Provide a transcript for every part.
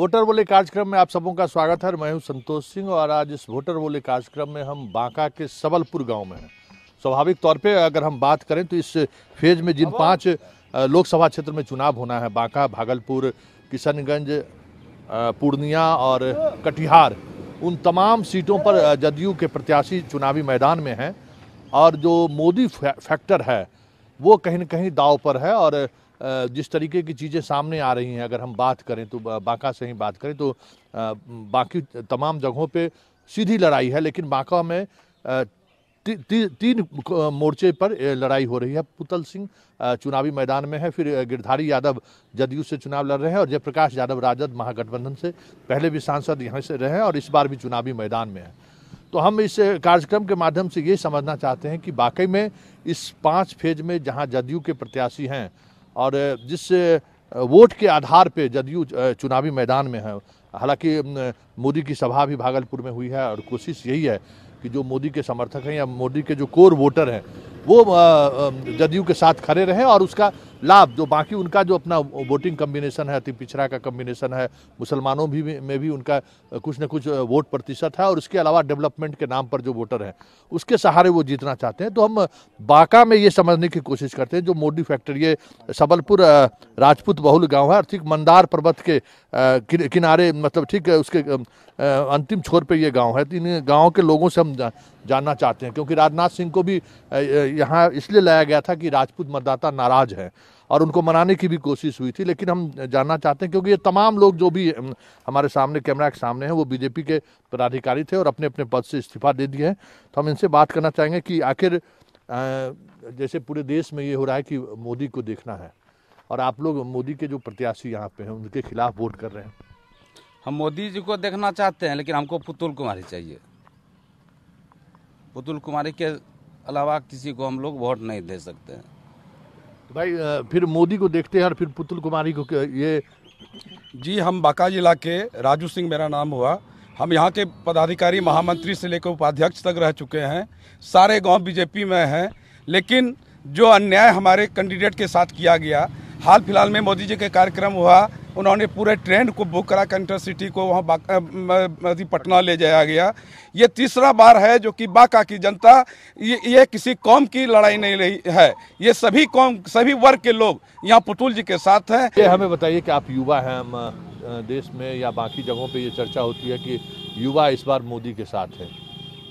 Voter बोले कार्यक्रम में आप सबों का स्वागत है मैं हूं संतोष सिंह और आज इस वोटर बोले कार्यक्रम में हम बांका के सबलपुर गांव में हैं स्वाभाविक तौर पे अगर हम बात करें तो इस फेज में जिन पांच लोकसभा क्षेत्र में चुनाव होना है बांका भागलपुर किशनगंज पूर्णिया और कटिहार उन तमाम सीटों पर जदयू के प्रत्याशी चुनावी मैदान में हैं और जो मोदी फैक्टर है वो कहीं ना कहीं दाव पर है और जिस तरीके की चीज़ें सामने आ रही हैं अगर हम बात करें तो बांका से ही बात करें तो बाकी तमाम जगहों पे सीधी लड़ाई है लेकिन बांका में ती, ती, तीन मोर्चे पर लड़ाई हो रही है पुतल सिंह चुनावी मैदान में है फिर गिरधारी यादव जदयू से चुनाव लड़ रहे हैं और जयप्रकाश यादव राजद महागठबंधन से पहले भी सांसद यहाँ से रहे हैं और इस बार भी चुनावी मैदान में है तो हम इस कार्यक्रम के माध्यम से ये समझना चाहते हैं कि वाकई में इस पांच फेज में जहां जदयू के प्रत्याशी हैं और जिस वोट के आधार पे जदयू चुनावी मैदान में है हालांकि मोदी की सभा भी भागलपुर में हुई है और कोशिश यही है कि जो मोदी के समर्थक हैं या मोदी के जो कोर वोटर हैं वो जदयू के साथ खड़े रहें और उसका लाभ जो बाकी उनका जो अपना वोटिंग कम्बिनेशन है अति पिछड़ा का कम्बिनेशन है मुसलमानों भी में भी उनका कुछ ना कुछ वोट प्रतिशत है और उसके अलावा डेवलपमेंट के नाम पर जो वोटर हैं उसके सहारे वो जीतना चाहते हैं तो हम बांका में ये समझने की कोशिश करते हैं जो मोदी फैक्ट्री ये सबलपुर राजपूत बहुल गाँव है आर्थिक मंदार पर्वत के किनारे मतलब ठीक है उसके अंतिम छोर पे ये गांव है तो इन गाँव के लोगों से हम जा, जानना चाहते हैं क्योंकि राजनाथ सिंह को भी यहाँ इसलिए लाया गया था कि राजपूत मतदाता नाराज़ हैं और उनको मनाने की भी कोशिश हुई थी लेकिन हम जानना चाहते हैं क्योंकि ये तमाम लोग जो भी हमारे सामने कैमरा के सामने हैं वो बीजेपी के पदाधिकारी थे और अपने अपने पद से इस्तीफा दे दिए हैं तो हम इनसे बात करना चाहेंगे कि आखिर जैसे पूरे देश में ये हो रहा है कि मोदी को देखना है और आप लोग मोदी के जो प्रत्याशी यहाँ पे हैं उनके खिलाफ वोट कर रहे हैं हम मोदी जी को देखना चाहते हैं लेकिन हमको पुतुल कुमारी चाहिए पुतुल कुमारी के अलावा किसी को हम लोग वोट नहीं दे सकते हैं तो भाई फिर मोदी को देखते हैं और फिर पुतुल कुमारी को ये जी हम बांका जिला के राजू सिंह मेरा नाम हुआ हम यहाँ के पदाधिकारी महामंत्री से लेकर उपाध्यक्ष तक रह चुके हैं सारे गांव बीजेपी में हैं लेकिन जो अन्याय हमारे कैंडिडेट के साथ किया गया हाल फिलहाल में मोदी जी के कार्यक्रम हुआ उन्होंने पूरे ट्रेन को बुक करा कंटर सिटी को वहाँ पटना ले जाया गया ये तीसरा बार है जो कि बाका की जनता ये, ये किसी कौम की लड़ाई नहीं रही है ये सभी कौम सभी वर्ग के लोग यहाँ पुतुल जी के साथ हैं ये हमें बताइए कि आप युवा हैं हम देश में या बाकी जगहों पे ये चर्चा होती है कि युवा इस बार मोदी के साथ है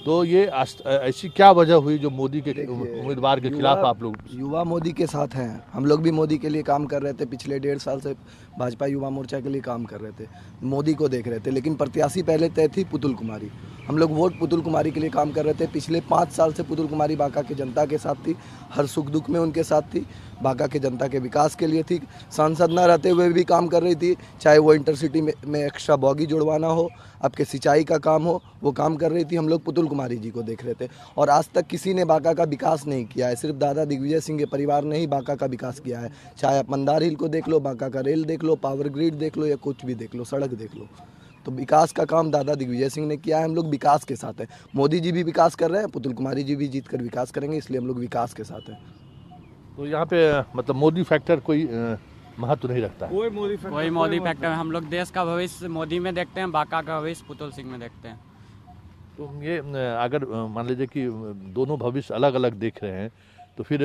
तो ये ऐसी क्या वजह हुई जो मोदी के उम्मीदवार के खिलाफ आप लोग युवा मोदी के साथ हैं हम लोग भी मोदी के लिए काम कर रहे थे पिछले डेढ़ साल से भाजपा युवा मोर्चा के लिए काम कर रहे थे मोदी को देख रहे थे लेकिन प्रत्याशी पहले तय थी पुतुल कुमारी हम लोग वोट पुतुल कुमारी के लिए काम कर रहे थे पिछले पाँच साल से पुतुल कुमारी बांका की जनता के साथ थी हर सुख दुख में उनके साथ थी बांका के जनता के विकास के लिए थी सांसद ना रहते हुए भी काम कर रही थी चाहे वो इंटरसिटी में, में एक्स्ट्रा बॉगी जुड़वाना हो आपके सिंचाई का काम हो वो काम कर रही थी हम लोग पुतुल कुमारी जी को देख रहे थे और आज तक किसी ने बांका का विकास नहीं किया है सिर्फ दादा दिग्विजय सिंह के परिवार ने ही बांका का विकास किया है चाहे आप मंदार हिल को देख लो बांका का रेल देख लो पावर ग्रिड देख लो या कुछ भी देख लो सड़क देख लो तो विकास का काम दादा दिग्विजय सिंह ने किया है हम लोग विकास के साथ हैं मोदी जी भी विकास कर रहे हैं पुतुल कुमारी जी भी जीत कर विकास करेंगे इसलिए हम लोग विकास के साथ हैं तो यहाँ पे मतलब मोदी फैक्टर कोई महत्व नहीं रखता कोई मोदी फैक्टर कोई मोदी फैक्टर हम लोग देश का भविष्य मोदी में देखते हैं बाका का भविष्य पुतुल सिंह में देखते हैं तो ये अगर मान लीजिए कि दोनों भविष्य अलग अलग देख रहे हैं तो फिर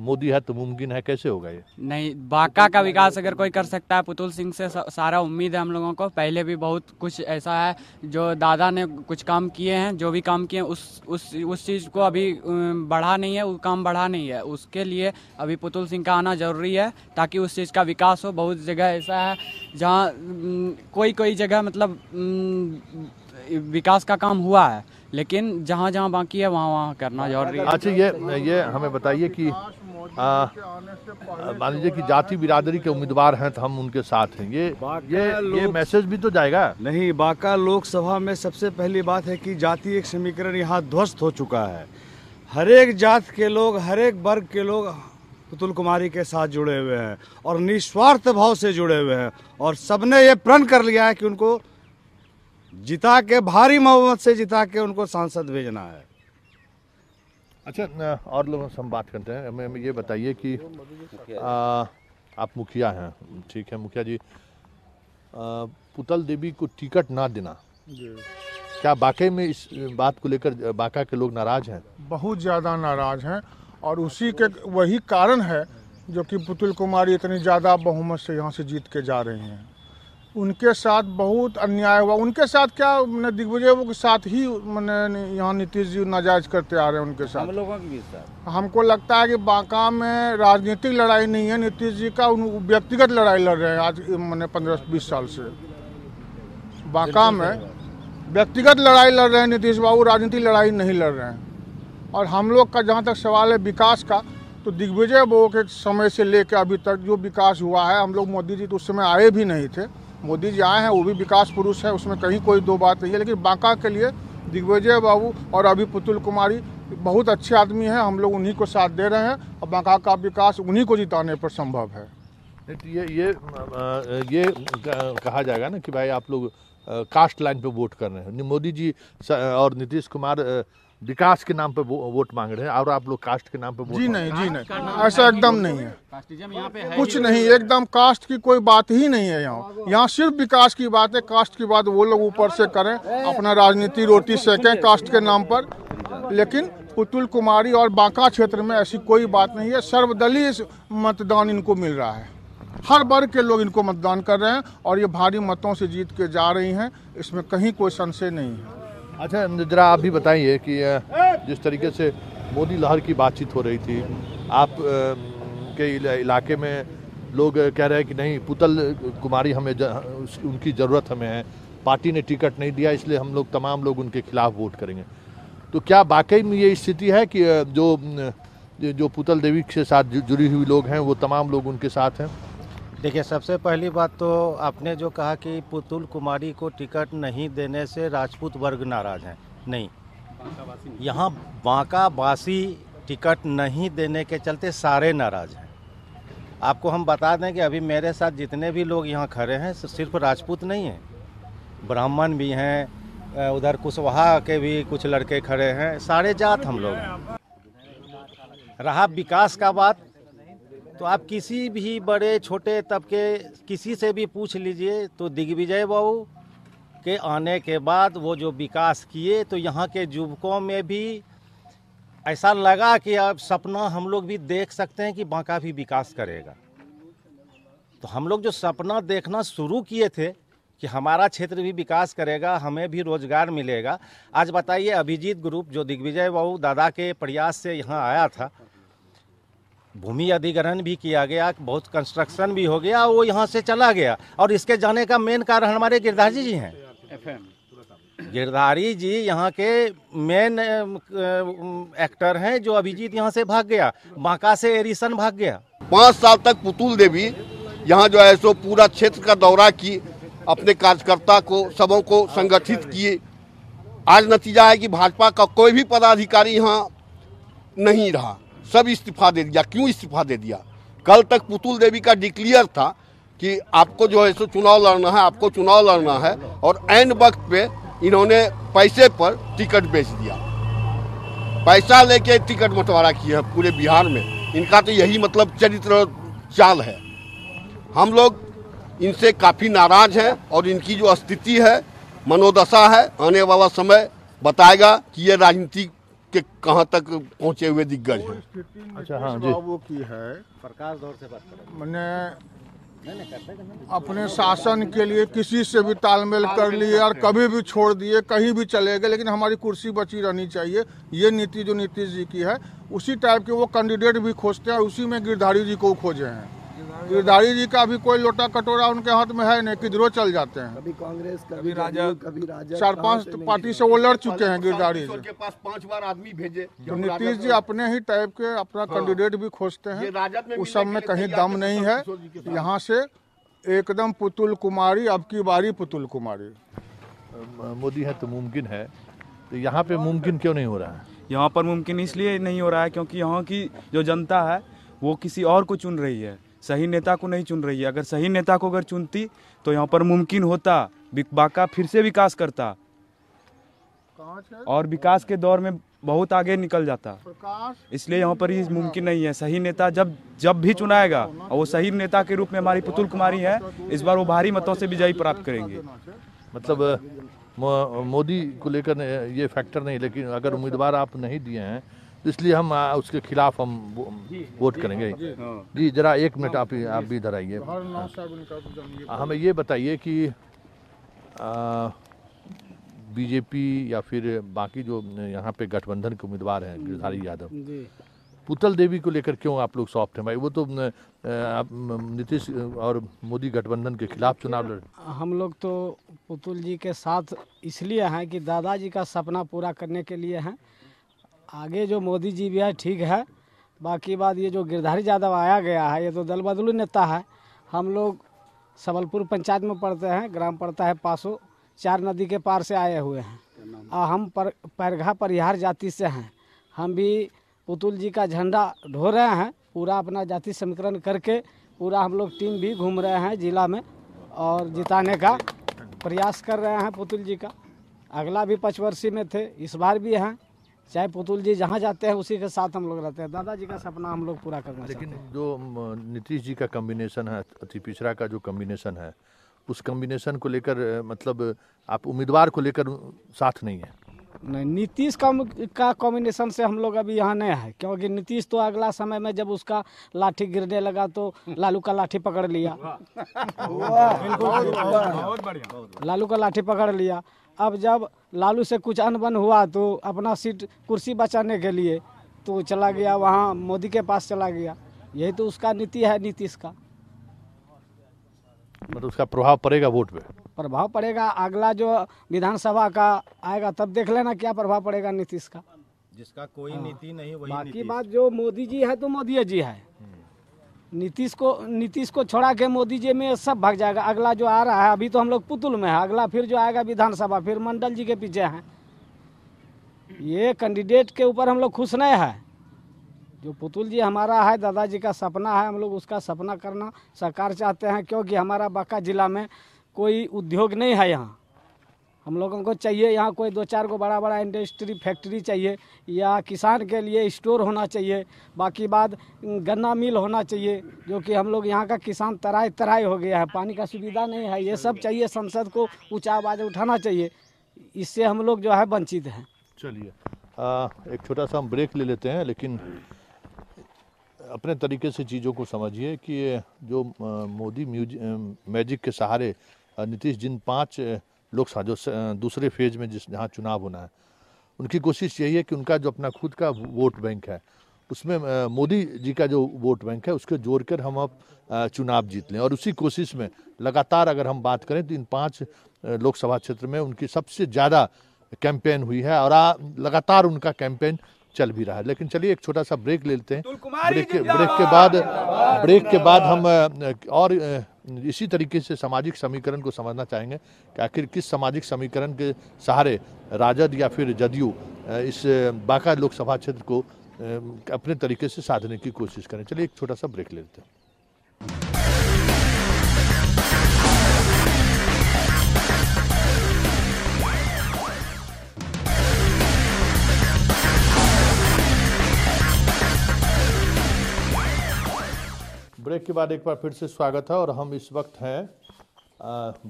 मोदी है तो मुमकिन है कैसे होगा ये नहीं बाका का विकास अगर कोई कर सकता है पुतुल सिंह से सारा उम्मीद है हम लोगों को पहले भी बहुत कुछ ऐसा है जो दादा ने कुछ काम किए हैं जो भी काम किए उस उस उस चीज़ को अभी बढ़ा नहीं है वो काम बढ़ा नहीं है उसके लिए अभी पुतुल सिंह का आना ज़रूरी है ताकि उस चीज़ का विकास हो बहुत जगह ऐसा है जहाँ कोई कोई जगह मतलब विकास का काम हुआ है लेकिन जहाँ जहाँ बाकी है वहाँ वहाँ करना जरूरी अच्छा ये ये हमें बताइए कि मान लीजिए कि जाति बिरादरी के उम्मीदवार हैं तो हम उनके साथ हैं ये ये ये मैसेज भी तो जाएगा नहीं बांका लोकसभा में सबसे पहली बात है कि जाति एक समीकरण यहाँ ध्वस्त हो चुका है हरेक जात के लोग हरेक वर्ग के लोग पुतुल कुमारी के साथ जुड़े हुए हैं और निस्वार्थ भाव से जुड़े हुए हैं और सबने ये प्रण कर लिया है कि उनको जिता के भारी मोहम्मत से जिता के उनको सांसद भेजना है अच्छा और लोगों से हम बात करते हैं हमें ये बताइए कि आ, आप मुखिया हैं ठीक है मुखिया जी आ, पुतल देवी को टिकट ना देना क्या बाकी में इस बात को लेकर बाका के लोग नाराज हैं बहुत ज़्यादा नाराज हैं और उसी के वही कारण है जो कि पुतुल कुमारी इतनी ज़्यादा बहुमत से यहाँ से जीत के जा रहे हैं उनके साथ बहुत अन्याय हुआ उनके साथ क्या मैंने दिग्विजय के साथ ही मैंने यहाँ नीतीश जी नाजायज करते आ रहे हैं उनके साथ हम लोगों के साथ हमको लगता है कि बांका में राजनीतिक लड़ाई नहीं है नीतीश जी का व्यक्तिगत लड़ाई लड़ रहे हैं आज मैंने पंद्रह बीस साल से बांका में व्यक्तिगत लड़ाई लड़ रहे हैं नीतीश बाबू राजनीतिक लड़ाई नहीं लड़ रहे हैं और हम लोग का जहाँ तक सवाल है विकास का तो दिग्विजय बहु के समय से लेकर अभी तक जो विकास हुआ है हम लोग मोदी जी तो उस समय आए भी नहीं थे मोदी जी आए हैं वो भी विकास पुरुष है उसमें कहीं कोई दो बात नहीं है लेकिन बांका के लिए दिग्विजय बाबू और अभी पुतुल कुमारी बहुत अच्छे आदमी हैं हम लोग उन्हीं को साथ दे रहे हैं और बांका का विकास उन्हीं को जिताने पर संभव है तो ये ये ये कहा जाएगा ना कि भाई आप लोग कास्ट लाइन पे वोट कर रहे हैं मोदी जी और नीतीश कुमार विकास के नाम पे वो, वोट मांग रहे हैं और आप लोग कास्ट के नाम पे वोट जी नहीं जी नहीं ऐसा एकदम नहीं है कुछ नहीं एकदम कास्ट की कोई बात ही नहीं है यहाँ यहाँ सिर्फ विकास की बात है कास्ट की बात वो लोग ऊपर से करें अपना राजनीति रोटी सेकें कास्ट के नाम पर लेकिन पुतुल कुमारी और बांका क्षेत्र में ऐसी कोई बात नहीं है सर्वदलीय मतदान इनको मिल रहा है हर वर्ग के लोग इनको मतदान कर रहे हैं और ये भारी मतों से जीत के जा रही हैं इसमें कहीं कोई संशय नहीं है अच्छा जरा आप भी बताइए कि जिस तरीके से मोदी लहर की बातचीत हो रही थी आप के इलाके में लोग कह रहे हैं कि नहीं पुतल कुमारी हमें उनकी ज़रूरत हमें है पार्टी ने टिकट नहीं दिया इसलिए हम लोग तमाम लोग उनके खिलाफ वोट करेंगे तो क्या वाकई में ये स्थिति है कि जो जो पुतल देवी के साथ जुड़ी हुई लोग हैं वो तमाम लोग उनके साथ हैं देखिए सबसे पहली बात तो आपने जो कहा कि पुतुल कुमारी को टिकट नहीं देने से राजपूत वर्ग नाराज हैं नहीं यहाँ बांकाबासी टिकट नहीं देने के चलते सारे नाराज हैं आपको हम बता दें कि अभी मेरे साथ जितने भी लोग यहाँ खड़े हैं सिर्फ राजपूत नहीं हैं ब्राह्मण भी हैं उधर कुशवाहा के भी कुछ लड़के खड़े हैं सारे जात हम लोग रहा विकास का बात तो आप किसी भी बड़े छोटे तबके किसी से भी पूछ लीजिए तो दिग्विजय बाबू के आने के बाद वो जो विकास किए तो यहाँ के युवकों में भी ऐसा लगा कि अब सपना हम लोग भी देख सकते हैं कि बांका भी विकास करेगा तो हम लोग जो सपना देखना शुरू किए थे कि हमारा क्षेत्र भी विकास करेगा हमें भी रोजगार मिलेगा आज बताइए अभिजीत ग्रुप जो दिग्विजय बाबू दादा के प्रयास से यहाँ आया था भूमि अधिग्रहण भी किया गया बहुत कंस्ट्रक्शन भी हो गया वो यहाँ से चला गया और इसके जाने का मेन कारण हमारे गिरधारी जी हैं गिरधारी जी यहाँ के मेन एक्टर हैं जो अभिजीत यहाँ से भाग गया बांका से एरिसन भाग गया पाँच साल तक पुतुल देवी यहाँ जो है सो पूरा क्षेत्र का दौरा की अपने कार्यकर्ता को सबों को संगठित किए आज नतीजा है कि भाजपा का कोई भी पदाधिकारी यहाँ नहीं रहा सब इस्तीफा दे दिया क्यों इस्तीफा दे दिया कल तक पुतुल देवी का डिक्लियर था कि आपको जो है सो चुनाव लड़ना है आपको चुनाव लड़ना है और एन वक्त पे इन्होंने पैसे पर टिकट बेच दिया पैसा लेके टिकट बंटवारा किया है पूरे बिहार में इनका तो यही मतलब चरित्र चाल है हम लोग इनसे काफ़ी नाराज हैं और इनकी जो स्थिति है मनोदशा है आने वाला समय बताएगा कि ये राजनीतिक के कहाँ तक पहुँचे हुए दिग्गज हैं अच्छा हाँ जी की है प्रकाश दौर से बात मैंने तो अपने शासन के लिए किसी से भी तालमेल कर लिए और कभी भी छोड़ दिए कहीं भी चले गए लेकिन हमारी कुर्सी बची रहनी चाहिए ये नीति जो नीतीश जी की है उसी टाइप के वो कैंडिडेट भी खोजते हैं उसी में गिरधारी जी को खोजे हैं गिरधारी जी का भी कोई लोटा कटोरा उनके हाथ में है नहीं किधरों चल जाते हैं कभी कांग्रेस कभी राजा कभी राजा चार पांच पार्टी से वो लड़ चुके हैं गिरधारी जी के पास पांच बार आदमी भेजे तो नीतीश जी अपने ही टाइप के अपना हाँ। कैंडिडेट भी खोजते हैं उस सब में कहीं दम नहीं है यहाँ से एकदम पुतुल कुमारी अब की बारी पुतुल कुमारी मोदी है तो मुमकिन है तो यहाँ पे मुमकिन क्यों नहीं हो रहा है यहाँ पर मुमकिन इसलिए नहीं हो रहा है क्योंकि यहाँ की जो जनता है वो किसी और को चुन रही है सही नेता को नहीं चुन रही है अगर सही नेता को अगर चुनती तो यहाँ पर मुमकिन होता बाका फिर से विकास करता और विकास के दौर में बहुत आगे निकल जाता इसलिए यहाँ पर ये मुमकिन नहीं है सही नेता जब जब भी चुनाएगा और वो सही नेता के रूप में हमारी पुतुल कुमारी है इस बार वो भारी मतों से विजयी प्राप्त करेंगे मतलब मोदी को लेकर ये फैक्टर नहीं लेकिन अगर उम्मीदवार आप नहीं दिए हैं इसलिए हम आ, उसके खिलाफ हम वोट करेंगे हाँ। जी जरा एक मिनट हाँ। आप आप भी इधर आइए हाँ। हमें ये बताइए कि बीजेपी या फिर बाकी जो यहाँ पे गठबंधन के उम्मीदवार हैं गिरधारी यादव पुतल देवी को लेकर क्यों आप लोग सॉफ्ट हैं भाई वो तो नीतीश और मोदी गठबंधन के खिलाफ चुनाव लड़ हम लोग तो पुतुल जी के साथ इसलिए हैं कि दादाजी का सपना पूरा करने के लिए हैं आगे जो मोदी जी भी है ठीक है बाकी बात ये जो गिरधारी यादव आया गया है ये तो दल बदलू नेता है हम लोग सबलपुर पंचायत में पड़ते हैं ग्राम पड़ता है पासो चार नदी के पार से आए हुए हैं और हम पर पैरघा परिहार जाति से हैं हम भी पुतुल जी का झंडा ढो रहे हैं पूरा अपना जाति समीकरण करके पूरा हम लोग टीम भी घूम रहे हैं जिला में और जिताने का प्रयास कर रहे हैं पुतुल जी का अगला भी पचवर्षी में थे इस बार भी हैं चाहे पुतुल जी जहाँ जाते हैं उसी के साथ हम लोग रहते हैं दादाजी का सपना हम लोग पूरा करना लेकिन जो नीतीश जी का कम्बिनेशन है अति पिछड़ा का जो कम्बिनेशन है उस कम्बिनेशन को लेकर मतलब आप उम्मीदवार को लेकर साथ नहीं है नहीं नीतीश का का कॉम्बिनेशन से हम लोग अभी यहाँ नहीं है क्योंकि नीतीश तो अगला समय में जब उसका लाठी गिरने लगा तो लालू का लाठी पकड़ लिया लालू का लाठी पकड़ लिया अब जब लालू से कुछ अनबन हुआ तो अपना सीट कुर्सी बचाने के लिए तो चला गया वहाँ मोदी के पास चला गया यही तो उसका नीति है नीतीश का मतलब उसका प्रभाव पड़ेगा वोट पे प्रभाव पड़ेगा अगला जो विधानसभा का आएगा तब देख लेना क्या प्रभाव पड़ेगा नीतीश का जिसका कोई नीति नहीं वही बाकी बात जो मोदी जी है तो मोदी जी है हम्म। नीतीश को नीतीश को छोड़ा के मोदी जी में सब भाग जाएगा अगला जो आ रहा है अभी तो हम लोग पुतुल में है अगला फिर जो आएगा विधानसभा फिर मंडल जी के पीछे हैं ये कैंडिडेट के ऊपर हम लोग खुश नहीं है जो पुतुल जी हमारा है दादाजी का सपना है हम लोग उसका सपना करना सरकार चाहते हैं क्योंकि हमारा बाका जिला में कोई उद्योग नहीं है यहाँ हम लोगों को चाहिए यहाँ कोई दो चार को बड़ा बड़ा इंडस्ट्री फैक्ट्री चाहिए या किसान के लिए स्टोर होना चाहिए बाकी बाद गन्ना मिल होना चाहिए जो कि हम लोग यहाँ का किसान तराई तराई हो गया है पानी का सुविधा नहीं है ये सब चाहिए संसद को ऊँचा आवाज़ उठाना चाहिए इससे हम लोग जो है वंचित हैं चलिए एक छोटा सा हम ब्रेक ले लेते हैं लेकिन अपने तरीके से चीज़ों को समझिए कि जो मोदी मैजिक के सहारे नीतीश जिन पाँच लोकसभा जो दूसरे फेज में जिस जहाँ चुनाव होना है उनकी कोशिश यही है कि उनका जो अपना खुद का वोट बैंक है उसमें मोदी जी का जो वोट बैंक है उसको जोड़ कर हम अब चुनाव जीत लें और उसी कोशिश में लगातार अगर हम बात करें तो इन पाँच लोकसभा क्षेत्र में उनकी सबसे ज़्यादा कैंपेन हुई है और आ, लगातार उनका कैंपेन चल भी रहा है लेकिन चलिए एक छोटा सा ब्रेक ले लेते हैं ब्रेक के ब्रेक के बाद ब्रेक के बाद हम और इसी तरीके से सामाजिक समीकरण को समझना चाहेंगे कि आखिर किस सामाजिक समीकरण के सहारे राजद या फिर जदयू इस बांका लोकसभा क्षेत्र को अपने तरीके से साधने की कोशिश करें चलिए एक छोटा सा ब्रेक ले लेते हैं ब्रेक के बाद एक बार फिर से स्वागत है और हम इस वक्त हैं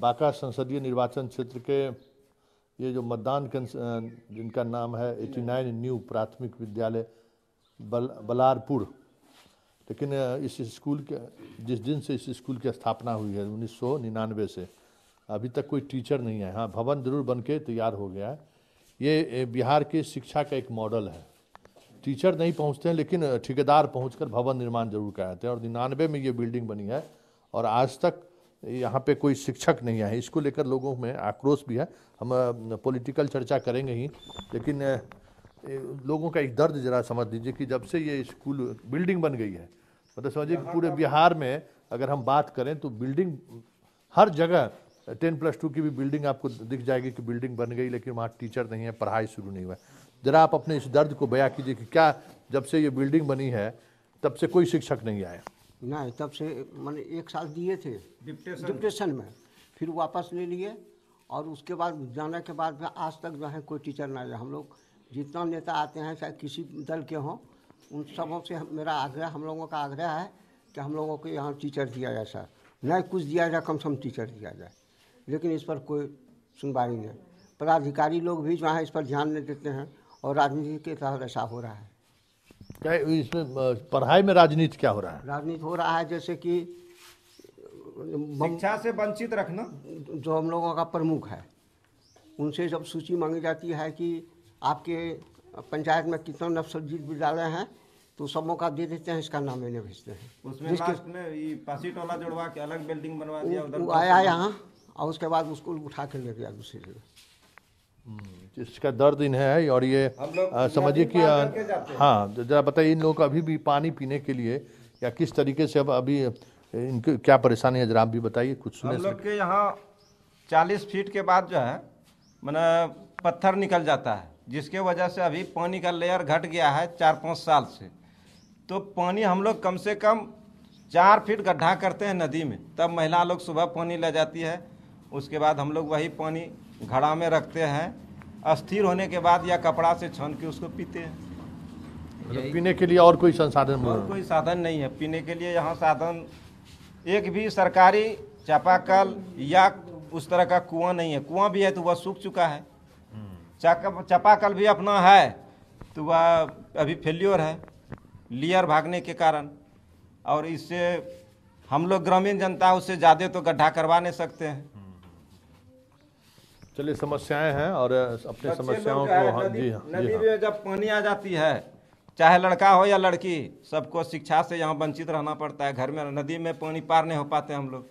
बांका संसदीय निर्वाचन क्षेत्र के ये जो मतदान जिनका नाम है 89 न्यू प्राथमिक विद्यालय बल बलारपुर लेकिन इस स्कूल के जिस दिन से इस स्कूल की स्थापना हुई है उन्नीस से अभी तक कोई टीचर नहीं है हाँ भवन जरूर बन के तैयार हो गया है ये बिहार के शिक्षा का एक मॉडल है टीचर नहीं पहुंचते हैं लेकिन ठेकेदार पहुंचकर भवन निर्माण जरूर कराते हैं और निन्यानवे में ये बिल्डिंग बनी है और आज तक यहाँ पे कोई शिक्षक नहीं आए इसको लेकर लोगों में आक्रोश भी है हम पॉलिटिकल चर्चा करेंगे ही लेकिन लोगों का एक दर्द जरा समझ लीजिए कि जब से ये स्कूल बिल्डिंग बन गई है मतलब समझिए कि पूरे बिहार में अगर हम बात करें तो बिल्डिंग हर जगह टेन प्लस टू की भी बिल्डिंग आपको दिख जाएगी कि बिल्डिंग बन गई लेकिन वहाँ टीचर नहीं है पढ़ाई शुरू नहीं हुआ है ज़रा आप अपने इस दर्द को बयां कीजिए कि क्या जब से ये बिल्डिंग बनी है तब से कोई शिक्षक नहीं आया नहीं तब से मैंने एक साल दिए थे डिप्टेशन में फिर वापस ले लिए और उसके बाद जाने के बाद में आज तक जो है कोई टीचर ना आया हम लोग जितना नेता आते हैं चाहे किसी दल के हों उन सबों से मेरा आग्रह हम लोगों का आग्रह है कि हम लोगों को यहाँ टीचर दिया जाए सर न कुछ दिया जाए कम से कम टीचर दिया जाए लेकिन इस पर कोई सुनवाई नहीं पदाधिकारी लोग भी जो है इस पर ध्यान नहीं देते हैं और राजनीति के तहत ऐसा हो रहा है क्या इसमें पढ़ाई में राजनीति क्या हो रहा है राजनीति हो रहा है जैसे कि शिक्षा से वंचित रखना जो हम लोगों का प्रमुख है उनसे जब सूची मांगी जाती है कि आपके पंचायत में कितना नक्सलजीत विद्यालय हैं तो सब मौका दे देते हैं इसका नाम लेने भेजते हैं उसमें पासी टोला जुड़वा के अलग बिल्डिंग बनवा दिया उधर आया यहाँ और उसके बाद उसको उठा के ले गया दूसरी जगह इसका दर्द इन्हें है और ये समझिए कि हाँ तो जरा बताइए इन लोगों का अभी भी पानी पीने के लिए या किस तरीके से अब अभी इनकी क्या परेशानी है जरा आप भी बताइए कुछ सुने हम लोग के यहाँ चालीस फीट के बाद जो है मैंने पत्थर निकल जाता है जिसके वजह से अभी पानी का लेयर घट गया है चार पाँच साल से तो पानी हम लोग कम से कम चार फीट गड्ढा करते हैं नदी में तब महिला लोग सुबह पानी ले जाती है उसके बाद हम लोग वही पानी घड़ा में रखते हैं अस्थिर होने के बाद या कपड़ा से छन के उसको पीते हैं मतलब पीने के लिए और कोई संसाधन और कोई साधन नहीं है पीने के लिए यहाँ साधन एक भी सरकारी चापाकल या उस तरह का कुआं नहीं है कुआं भी है तो वह सूख चुका है चापाकल भी अपना है तो वह अभी फेल्योर है लियर भागने के कारण और इससे हम लोग ग्रामीण जनता उससे ज़्यादा तो गड्ढा करवा नहीं सकते हैं चलिए समस्याएं हैं और अपने समस्याओं को हाँ जी हाँ नदी हाँ। में जब पानी आ जाती है चाहे लड़का हो या लड़की सबको शिक्षा से यहाँ वंचित रहना पड़ता है घर में नदी में पानी पार नहीं हो पाते हम लोग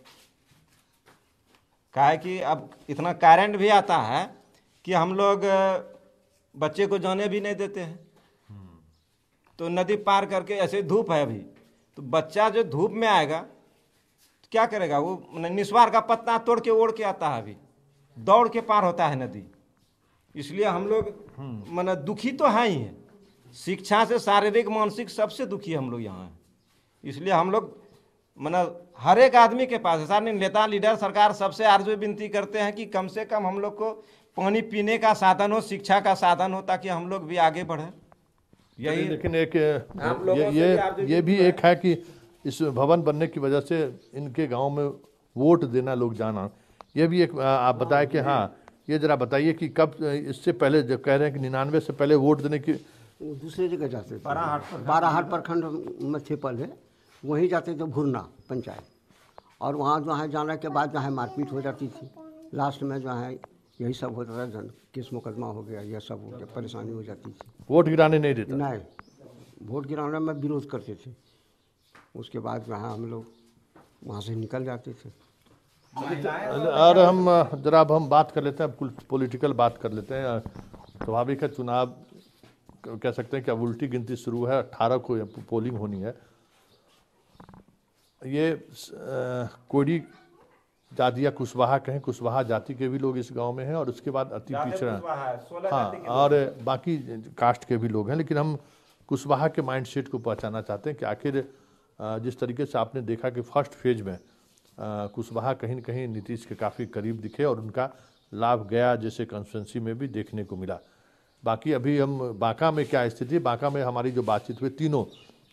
कहा कि अब इतना करंट भी आता है कि हम लोग बच्चे को जाने भी नहीं देते हैं तो नदी पार करके ऐसे धूप है अभी तो बच्चा जो धूप में आएगा तो क्या करेगा वो निस्वार का पत्ता तोड़ के ओढ़ के आता है अभी दौड़ के पार होता है नदी इसलिए हम लोग मैंने हम्म। दुखी तो हैं ही हैं शिक्षा से शारीरिक मानसिक सबसे दुखी हम लोग यहाँ हैं इसलिए हम लोग मैंने हर एक आदमी के पास ऐसा नहीं नेता लीडर सरकार सबसे आरजू विनती करते हैं कि कम से कम हम लोग को पानी पीने का साधन हो शिक्षा का साधन हो ताकि हम लोग भी आगे बढ़े यही लेकिन एक ये ये, ये भी एक है कि इस भवन बनने की वजह से इनके गांव में वोट देना लोग जाना ये भी एक आप बताए कि हाँ ये जरा बताइए कि कब इससे पहले जब कह रहे हैं कि निन्यानवे से पहले वोट देने की दूसरे जगह जाते थे हाट प्रखंड में थे पहले वहीं जाते थे भुरना पंचायत और वहाँ जो है जाने के बाद जो है मारपीट हो जाती थी लास्ट में जो है यही सब होता था किस मुकदमा हो गया यह सब हो गया परेशानी हो जाती थी वोट गिराने नहीं देते नहीं वोट गिराने में विरोध करते थे उसके बाद है हम लोग वहाँ से निकल जाते थे और हम जरा अब हम बात कर लेते हैं अब पॉलिटिकल बात कर लेते हैं स्वाभाविक है चुनाव कह सकते हैं कि अब उल्टी गिनती शुरू है अट्ठारह को पोलिंग होनी है ये कोडी जाति या कुशवाहा कहें कुशवाहा जाति के भी लोग इस गांव में हैं और उसके बाद अति पिछड़ा हाँ और बाकी कास्ट के भी लोग हैं लेकिन हम कुशवाहा के माइंडसेट को पहचाना चाहते हैं कि आखिर जिस तरीके से आपने देखा कि फर्स्ट फेज में कुशवाहा कहीं कहीं नीतीश के काफ़ी करीब दिखे और उनका लाभ गया जैसे कॉन्स्टिटेंसी में भी देखने को मिला बाकी अभी हम बांका में क्या स्थिति है बांका में हमारी जो बातचीत हुई तीनों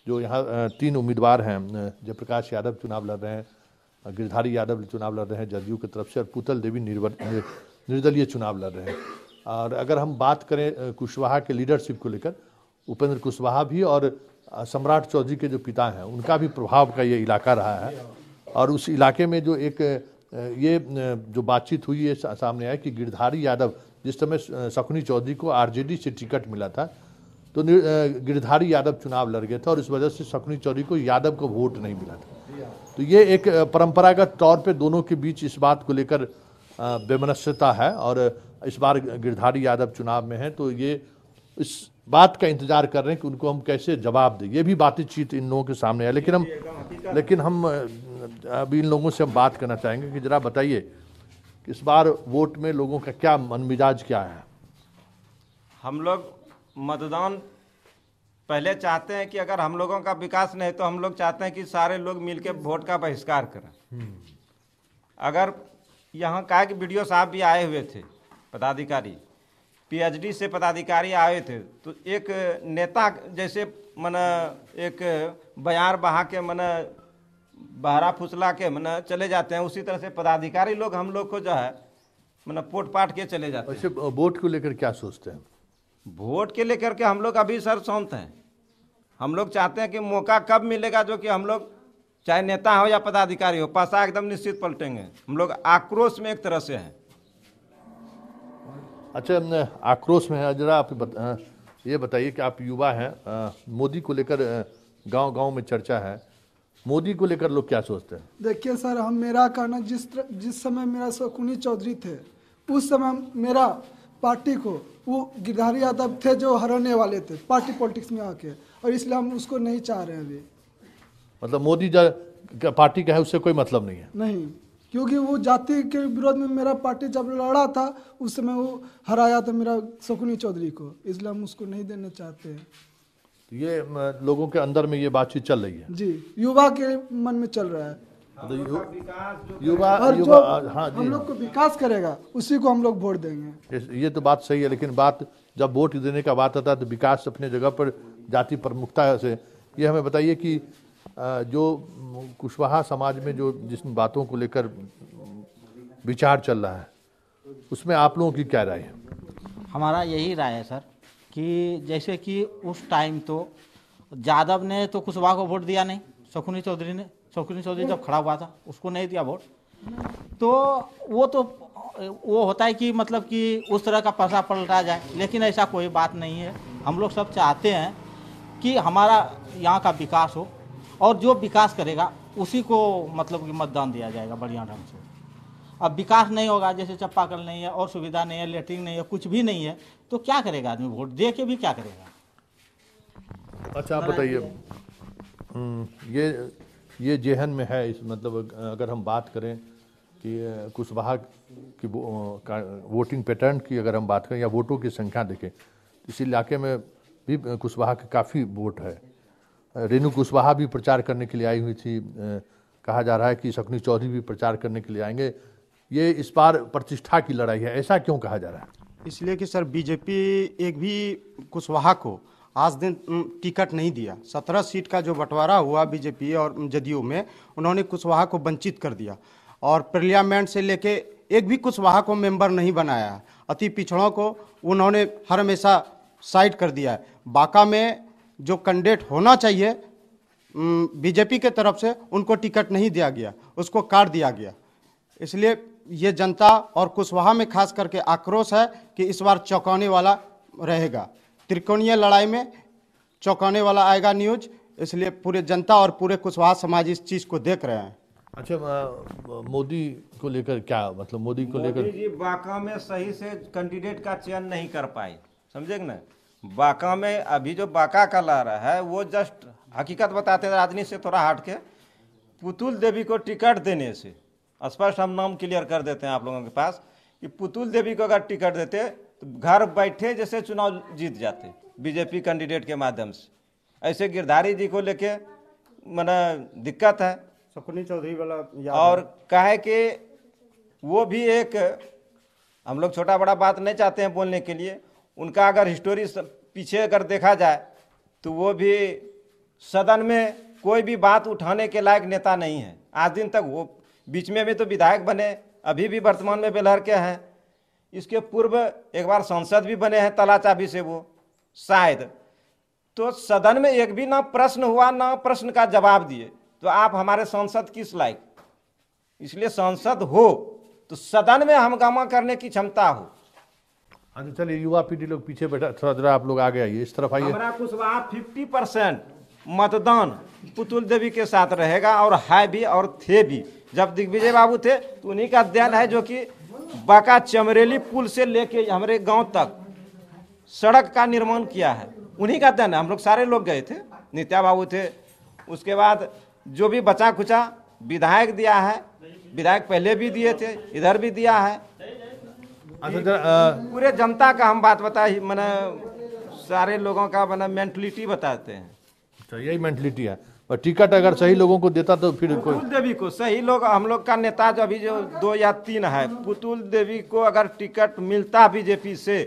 जो यहाँ तीन उम्मीदवार हैं जयप्रकाश यादव चुनाव लड़ रहे हैं गिरधारी यादव चुनाव लड़ रहे हैं जदयू की तरफ से और पुतल देवी निर्दलीय चुनाव लड़ रहे हैं और अगर हम बात करें कुशवाहा के लीडरशिप को लेकर उपेंद्र कुशवाहा भी और सम्राट चौधरी के जो पिता हैं उनका भी प्रभाव का ये इलाका रहा है और उस इलाके में जो एक ये जो बातचीत हुई है सामने आया कि गिरधारी यादव जिस समय सकुनी चौधरी को आरजेडी से टिकट मिला था तो गिरधारी यादव चुनाव लड़ गए थे और इस वजह से सकुनी चौधरी को यादव को वोट नहीं मिला था तो ये एक परंपरागत तौर पे दोनों के बीच इस बात को लेकर बेमनस्यता है और इस बार गिरधारी यादव चुनाव में है तो ये इस बात का इंतजार कर रहे हैं कि उनको हम कैसे जवाब दें ये भी बातचीत इन लोगों के सामने है लेकिन हम लेकिन हम अभी इन लोगों से हम बात करना चाहेंगे कि ज़रा बताइए इस बार वोट में लोगों का क्या मन मिजाज क्या है हम लोग मतदान पहले चाहते हैं कि अगर हम लोगों का विकास नहीं तो हम लोग चाहते हैं कि सारे लोग मिलकर वोट का बहिष्कार करें अगर यहाँ का कि वीडियो साहब भी आए हुए थे पदाधिकारी पीएचडी से पदाधिकारी आए थे तो एक नेता जैसे मन एक बयान बहा के मन बहरा फुसला के मैंने चले जाते हैं उसी तरह से पदाधिकारी लोग हम लोग को जो है मैंने पोट पाट के चले जाते हैं अच्छा, वोट को लेकर क्या सोचते हैं वोट के लेकर के हम लोग अभी सर शांत हैं हम लोग चाहते हैं कि मौका कब मिलेगा जो कि हम लोग चाहे नेता हो या पदाधिकारी हो पासा एकदम निश्चित पलटेंगे हम लोग आक्रोश में एक तरह से हैं अच्छा हमने आक्रोश में है जरा आप बत, ये बताइए कि आप युवा हैं मोदी को लेकर गांव-गांव में चर्चा है मोदी को लेकर लोग क्या सोचते हैं देखिए सर हम मेरा कहना जिस तर, जिस समय मेरा शकुनी चौधरी थे उस समय मेरा पार्टी को वो गिरधारी यादव थे जो हराने वाले थे पार्टी पॉलिटिक्स में आके और इसलिए हम उसको नहीं चाह रहे हैं अभी मतलब मोदी पार्टी का है उससे कोई मतलब नहीं है नहीं क्योंकि वो जाति के विरोध में मेरा पार्टी जब लड़ा था उस समय वो हराया था मेरा शकुनी चौधरी को इसलिए हम उसको नहीं देना चाहते हैं ये लोगों के अंदर में ये बातचीत चल रही है जी युवा के मन में चल रहा है तो युवा और युवा हाँ जी हम लोग को विकास करेगा उसी को हम लोग वोट देंगे ये तो बात सही है लेकिन बात जब वोट देने का बात आता है तो विकास अपने जगह पर जाति प्रमुखता से ये हमें बताइए कि जो कुशवाहा समाज में जो जिस बातों को लेकर विचार चल रहा है उसमें आप लोगों की क्या राय है हमारा यही राय है सर कि जैसे कि उस टाइम तो यादव ने तो कुशवाहा को वोट दिया नहीं शकुनी चौधरी ने शकुनी चौधरी जब खड़ा हुआ था उसको नहीं दिया वोट तो वो तो वो होता है कि मतलब कि उस तरह का पैसा पलटा जाए लेकिन ऐसा कोई बात नहीं है हम लोग सब चाहते हैं कि हमारा यहाँ का विकास हो और जो विकास करेगा उसी को मतलब कि मतदान दिया जाएगा बढ़िया ढंग से अब विकास नहीं होगा जैसे चप्पाकल नहीं है और सुविधा नहीं है लेटरिन नहीं है कुछ भी नहीं है तो क्या करेगा आदमी वोट दे के भी क्या करेगा अच्छा आप बताइए हम्म, ये ये जेहन में है इस मतलब अगर हम बात करें कि कुशवाहा की वोटिंग पैटर्न की अगर हम बात करें या वोटों की संख्या देखें तो इस इलाके में भी कुशवाहा के काफ़ी वोट है रेणु कुशवाहा भी प्रचार करने के लिए आई हुई थी कहा जा रहा है कि शकनी चौधरी भी प्रचार करने के लिए आएंगे ये इस बार प्रतिष्ठा की लड़ाई है ऐसा क्यों कहा जा रहा है इसलिए कि सर बीजेपी एक भी कुशवाहा को आज दिन टिकट नहीं दिया सत्रह सीट का जो बंटवारा हुआ बीजेपी और जदयू में उन्होंने कुशवाहा को वंचित कर दिया और पार्लियामेंट से लेके एक भी कुशवाहा को मेंबर नहीं बनाया अति पिछड़ों को उन्होंने हर हमेशा साइड कर दिया है बाका में जो कैंडिडेट होना चाहिए बीजेपी के तरफ से उनको टिकट नहीं दिया गया उसको काट दिया गया इसलिए ये जनता और कुशवाहा में खास करके आक्रोश है कि इस बार चौंकाने वाला रहेगा त्रिकोणीय लड़ाई में चौंकाने वाला आएगा न्यूज इसलिए पूरे जनता और पूरे कुशवाहा समाज इस चीज़ को देख रहे हैं अच्छा मोदी को लेकर क्या मतलब मोदी को लेकर जी बांका में सही से कैंडिडेट का चयन नहीं कर पाए समझे ना बाका में अभी जो बांका का लहरा है वो जस्ट हकीकत बताते हैं राजनीति से थोड़ा हट के पुतुल देवी को टिकट देने से स्पष्ट हम नाम क्लियर कर देते हैं आप लोगों के पास कि पुतुल देवी को अगर टिकट देते तो घर बैठे जैसे चुनाव जीत जाते बीजेपी कैंडिडेट के माध्यम से ऐसे गिरधारी जी को लेके मैंने दिक्कत है सपनी चौधरी वाला और कहे कि वो भी एक हम लोग छोटा बड़ा बात नहीं चाहते हैं बोलने के लिए उनका अगर हिस्टोरी पीछे अगर देखा जाए तो वो भी सदन में कोई भी बात उठाने के लायक नेता नहीं है आज दिन तक वो बीच में भी तो विधायक बने अभी भी वर्तमान में बेलहर के हैं इसके पूर्व एक बार सांसद भी बने हैं तला चाबी से वो शायद तो सदन में एक भी ना प्रश्न हुआ ना प्रश्न का जवाब दिए तो आप हमारे सांसद किस लायक इसलिए सांसद हो तो सदन में हंगामा करने की क्षमता हो अच्छा चलिए युवा पीढ़ी लोग पीछे बैठा थोड़ा जरा आप लोग आगे आइए इस तरफ आइए हमारा कुछ फिफ्टी परसेंट मतदान पुतुल देवी के साथ रहेगा और है भी और थे भी जब दिग्विजय बाबू थे तो उन्हीं का अध्ययन है जो कि बाका चमरेली पुल से लेके हमारे गांव तक सड़क का निर्माण किया है उन्हीं का अध्ययन है हम लोग सारे लोग गए थे नित्या बाबू थे उसके बाद जो भी बचा खुचा विधायक दिया है विधायक पहले भी दिए थे इधर भी दिया है अच्छा, अच्छा, पूरे जनता का हम बात बता मैंने सारे लोगों का मैंने मेंटलिटी बताते हैं तो यही मेंटलिटी है और टिकट अगर सही लोगों को देता तो फिर पुतुल देवी को सही लोग हम लोग का नेता जो अभी जो दो या तीन है पुतुल देवी को अगर टिकट मिलता बीजेपी से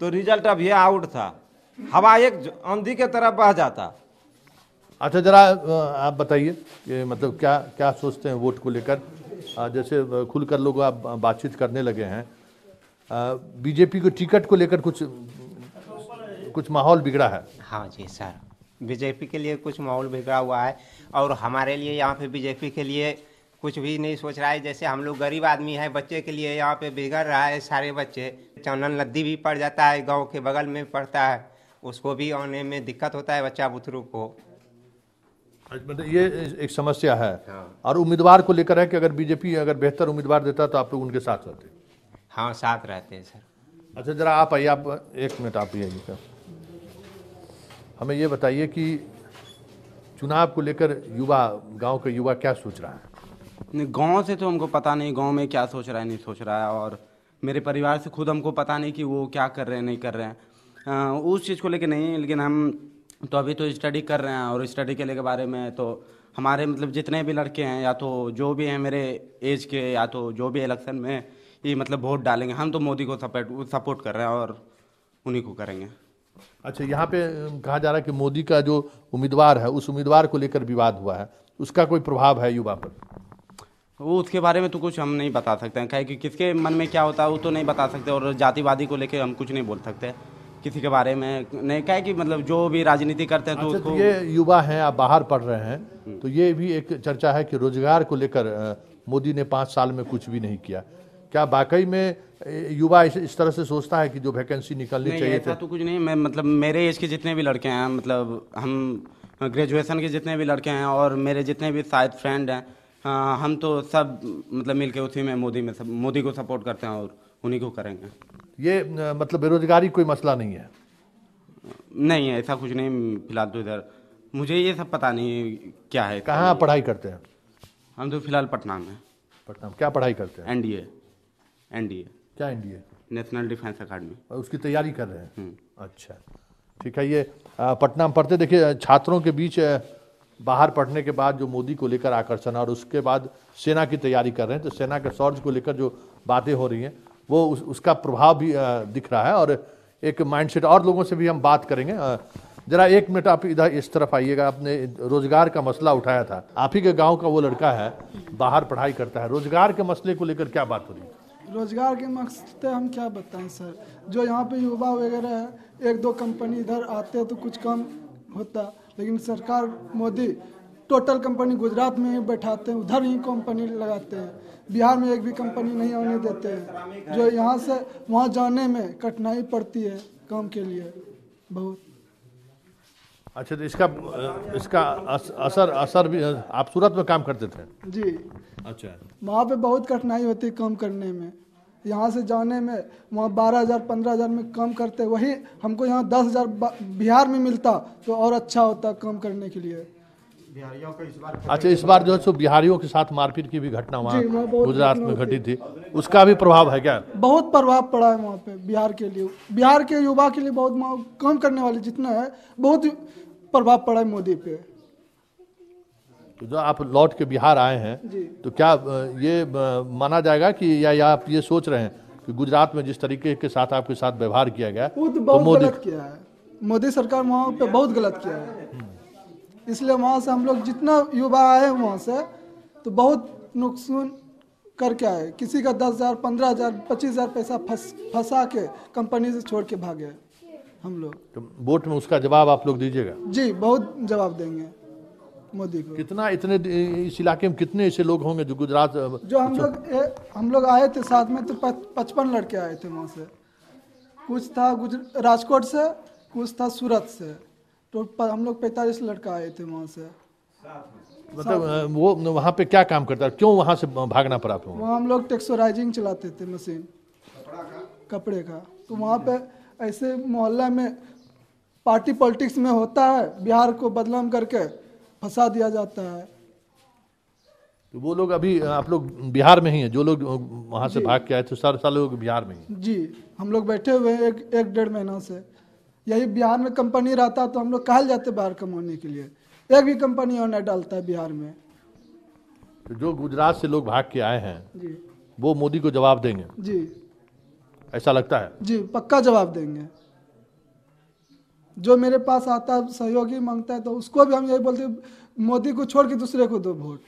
तो रिजल्ट अभी आउट था हवा एक आंधी के तरफ बह जाता अच्छा जरा आप बताइए कि मतलब क्या क्या सोचते हैं वोट को लेकर जैसे खुलकर लोग आप बातचीत करने लगे हैं बीजेपी को टिकट को लेकर कुछ कुछ माहौल बिगड़ा है हाँ जी सर बीजेपी के लिए कुछ माहौल बिगड़ा हुआ है और हमारे लिए यहाँ पे बीजेपी के लिए कुछ भी नहीं सोच रहा है जैसे हम लोग गरीब आदमी हैं बच्चे के लिए यहाँ पे बिगड़ रहा है सारे बच्चे चंदन लद्दी भी पड़ जाता है गांव के बगल में पड़ता है उसको भी आने में दिक्कत होता है बच्चा बुतरू को मतलब ये एक समस्या है हाँ। और उम्मीदवार को लेकर है कि अगर बीजेपी अगर बेहतर उम्मीदवार देता तो आप लोग उनके साथ रहते हाँ साथ रहते हैं सर अच्छा जरा आप आइए आप एक मिनट आप यही सर हमें ये बताइए कि चुनाव को लेकर युवा गांव के युवा क्या सोच रहा है नहीं गांव से तो हमको पता नहीं गांव में क्या सोच रहा है नहीं सोच रहा है और मेरे परिवार से खुद हमको पता नहीं कि वो क्या कर रहे हैं नहीं कर रहे हैं आ, उस चीज़ को लेकर नहीं लेकिन हम तो अभी तो स्टडी कर रहे हैं और स्टडी के लेके बारे में तो हमारे मतलब जितने भी लड़के हैं या तो जो भी हैं मेरे एज के या तो जो भी इलेक्शन में ये मतलब वोट डालेंगे हम तो मोदी को सपोर्ट सपोर्ट कर रहे हैं और उन्हीं को करेंगे अच्छा यहाँ पे कहा जा रहा है कि मोदी का जो उम्मीदवार है उस उम्मीदवार को लेकर विवाद हुआ है उसका कोई प्रभाव है युवा पर वो उसके बारे में तो कुछ हम नहीं बता सकते हैं कहे कि किसके मन में क्या होता है वो तो नहीं बता सकते और जातिवादी को लेकर हम कुछ नहीं बोल सकते किसी के बारे में नहीं कहे कि मतलब जो भी राजनीति करते हैं तो, अच्छा, तो उसको ये युवा हैं आप बाहर पढ़ रहे हैं तो ये भी एक चर्चा है कि रोजगार को लेकर मोदी ने पाँच साल में कुछ भी नहीं किया क्या वाकई में युवा इस, इस तरह से सोचता है कि जो वैकेंसी निकलनी चाहिए था तो कुछ नहीं मैं मतलब मेरे एज के जितने भी लड़के हैं मतलब हम ग्रेजुएशन के जितने भी लड़के हैं और मेरे जितने भी शायद फ्रेंड हैं हाँ, हम तो सब मतलब के उसी में मोदी में सब मोदी को सपोर्ट करते हैं और उन्हीं को करेंगे ये मतलब बेरोजगारी कोई मसला नहीं है नहीं है ऐसा कुछ नहीं फिलहाल तो इधर मुझे ये सब पता नहीं क्या है कहाँ पढ़ाई करते हैं हम तो फिलहाल पटना में पटना क्या पढ़ाई करते हैं N N D D A क्या एनडीए नेशनल डिफेंस अकाडमी उसकी तैयारी कर रहे हैं हम्म। अच्छा ठीक है ये पटना में पढ़ते देखिए छात्रों के बीच बाहर पढ़ने के बाद जो मोदी को लेकर आकर्षण और उसके बाद सेना की तैयारी कर रहे हैं तो सेना के शौर्ज को लेकर जो बातें हो रही हैं वो उस, उसका प्रभाव भी दिख रहा है और एक माइंडसेट और लोगों से भी हम बात करेंगे जरा एक मिनट आप इधर इस तरफ आइएगा आपने रोजगार का मसला उठाया था आप ही के गांव का वो लड़का है बाहर पढ़ाई करता है रोजगार के मसले को लेकर क्या बात हो रही है रोज़गार के मकसद हम क्या बताएं सर जो यहाँ पे युवा वगैरह है एक दो कंपनी इधर आते तो कुछ कम होता लेकिन सरकार मोदी टोटल कंपनी गुजरात में ही बैठाते हैं उधर ही कंपनी लगाते हैं बिहार में एक भी कंपनी नहीं आने देते हैं जो यहाँ से वहाँ जाने में कठिनाई पड़ती है काम के लिए बहुत अच्छा तो इसका इसका अस, असर असर भी आप सूरत में काम करते थे जी अच्छा वहाँ पे बहुत कठिनाई होती है काम करने में यहाँ से जाने में वहाँ बारह हज़ार पंद्रह हज़ार में काम करते वही हमको यहाँ दस हज़ार बिहार में मिलता तो और अच्छा होता काम करने के लिए इस बार अच्छा इस बार जो है सो बिहारियों के साथ मारपीट की भी घटना वहाँ गुजरात में घटी थी उसका भी प्रभाव है क्या बहुत प्रभाव पड़ा है वहाँ पे बिहार के लिए बिहार के युवा के लिए बहुत काम करने वाले जितना है बहुत प्रभाव पड़ा है मोदी पे तो जो आप लौट के बिहार आए हैं तो क्या ये माना जाएगा कि या, या आप ये सोच रहे हैं कि गुजरात में जिस तरीके के साथ आपके साथ व्यवहार किया गया तो, तो मोदी किया है मोदी सरकार वहाँ पे बहुत गलत किया है हम्म। इसलिए वहाँ से हम लोग जितना युवा आए वहाँ से तो बहुत नुकसान करके आए किसी का दस हज़ार पंद्रह हज़ार पच्चीस हज़ार पैसा फंस फंसा के कंपनी से छोड़ के भागे हम लोग तो वोट में उसका जवाब आप लोग दीजिएगा जी बहुत जवाब देंगे मोदी को कितना इतने इस इलाके में कितने ऐसे लोग होंगे जो गुजरात जो हम लोग हम लोग आए थे साथ में तो पचपन लड़के आए थे वहाँ से कुछ था गुजर राजकोट से कुछ था सूरत से तो हम लोग पैंतालीस लड़का आए थे वहाँ से मतलब वो वहाँ पे क्या काम करता क्यों वहाँ से भागना पड़ा वहाँ हम लोग टेक्सोराइजिंग चलाते थे मशीन कपड़े का तो वहाँ पे ऐसे मोहल्ला में पार्टी पॉलिटिक्स में होता है बिहार को बदनाम करके फंसा दिया जाता है तो वो लोग अभी आप लोग बिहार में ही हैं जो लोग वहाँ से भाग के आए थे सारे सारे लोग बिहार में ही जी हम लोग बैठे हुए हैं एक एक डेढ़ महीना से यही बिहार में कंपनी रहता तो हम लोग कहल जाते बाहर कमाने के लिए एक भी कंपनी और नहीं डालता है बिहार में तो जो गुजरात से लोग भाग के आए हैं जी वो मोदी को जवाब देंगे जी ऐसा लगता है जी पक्का जवाब देंगे जो मेरे पास आता है सहयोगी मांगता है तो उसको भी हम यही बोलते मोदी को छोड़ के दूसरे को दो वोट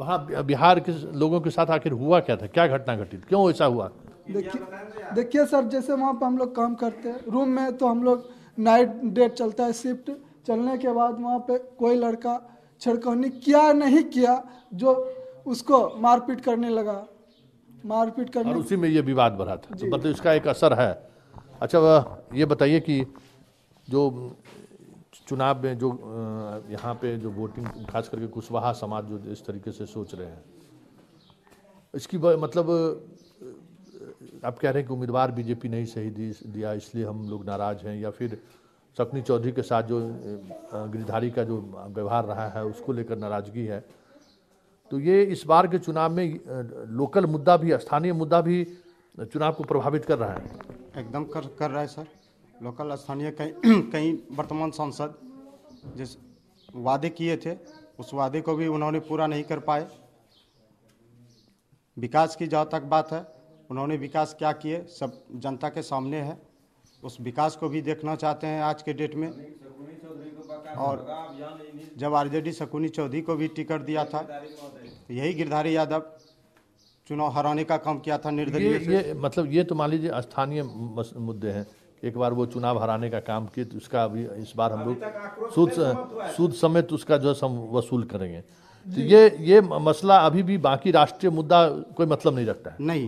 वहाँ बिहार के लोगों के साथ आखिर हुआ क्या था क्या घटना घटी क्यों ऐसा हुआ देखिए देखिए सर जैसे वहाँ पर हम लोग काम करते हैं रूम में तो हम लोग नाइट डेट चलता है शिफ्ट चलने के बाद वहाँ पे कोई लड़का छिड़कौनी किया नहीं किया जो उसको मारपीट करने लगा मारपीट करने और उसी में ये विवाद बढ़ा था तो मतलब इसका एक असर है अच्छा ये बताइए कि जो चुनाव में जो यहाँ पे जो वोटिंग खास करके कुशवाहा समाज जो इस तरीके से सोच रहे हैं इसकी मतलब आप कह रहे हैं कि उम्मीदवार बीजेपी नहीं सही दी दिया इसलिए हम लोग नाराज़ हैं या फिर सकनी चौधरी के साथ जो गिरधारी का जो व्यवहार रहा है उसको लेकर नाराज़गी है तो ये इस बार के चुनाव में लोकल मुद्दा भी स्थानीय मुद्दा भी चुनाव को प्रभावित कर रहा है एकदम कर कर रहा है सर लोकल स्थानीय कई कई वर्तमान सांसद जिस वादे किए थे उस वादे को भी उन्होंने पूरा नहीं कर पाए विकास की जहाँ तक बात है उन्होंने विकास क्या किए सब जनता के सामने है उस विकास को भी देखना चाहते हैं आज के डेट में और जब आरजेडी शकुनी चौधरी को भी टिकट दिया था यही गिरधारी यादव चुनाव हराने का काम किया था निर्दलीय ये, ये मतलब ये तो मान लीजिए स्थानीय मुद्दे हैं एक बार वो चुनाव हराने का काम किए तो उसका अभी इस बार हम लोग सूद शुद्ध तो समेत उसका जो है वसूल करेंगे तो ये ये मसला अभी भी बाकी राष्ट्रीय मुद्दा कोई मतलब नहीं रखता है नहीं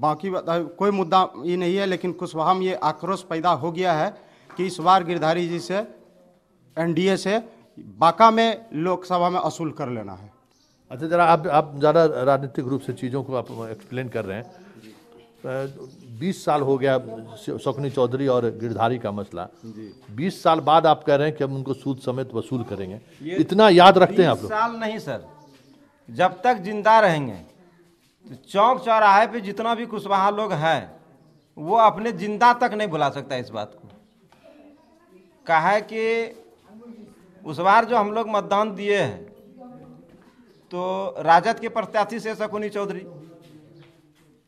बाकी कोई मुद्दा ये नहीं है लेकिन कुशवाहा में ये आक्रोश पैदा हो गया है कि इस बार गिरधारी जी से एनडीए से बाका में लोकसभा में असूल कर लेना है अच्छा जरा आप आप ज़्यादा राजनीतिक रूप से चीज़ों को आप एक्सप्लेन कर रहे हैं बीस साल हो गया शकुनी चौधरी और गिरधारी का मसला बीस साल बाद आप कह रहे हैं कि हम उनको सूद समेत वसूल करेंगे इतना याद रखते हैं आप लोग साल नहीं सर जब तक जिंदा रहेंगे तो चौक चौराहे पे जितना भी कुशवाहा लोग हैं वो अपने जिंदा तक नहीं बुला सकता इस बात को कहा है कि उस बार जो हम लोग मतदान दिए हैं तो राजद के प्रत्याशी से शकुनी चौधरी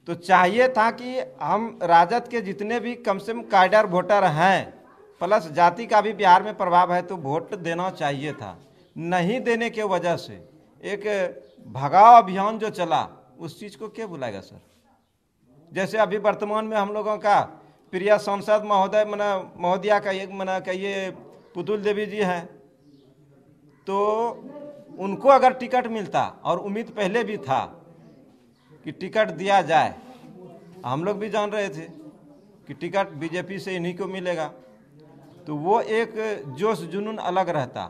तो चाहिए था कि हम राजद के जितने भी कम से कम काडर वोटर हैं प्लस जाति का भी बिहार में प्रभाव है तो वोट देना चाहिए था नहीं देने के वजह से एक भगाओ अभियान जो चला उस चीज़ को क्या बुलाएगा सर जैसे अभी वर्तमान में हम लोगों का प्रिय सांसद महोदय मना महोदया का एक मना कहिए पुतुल देवी जी हैं तो उनको अगर टिकट मिलता और उम्मीद पहले भी था कि टिकट दिया जाए हम लोग भी जान रहे थे कि टिकट बीजेपी से इन्हीं को मिलेगा तो वो एक जोश जुनून अलग रहता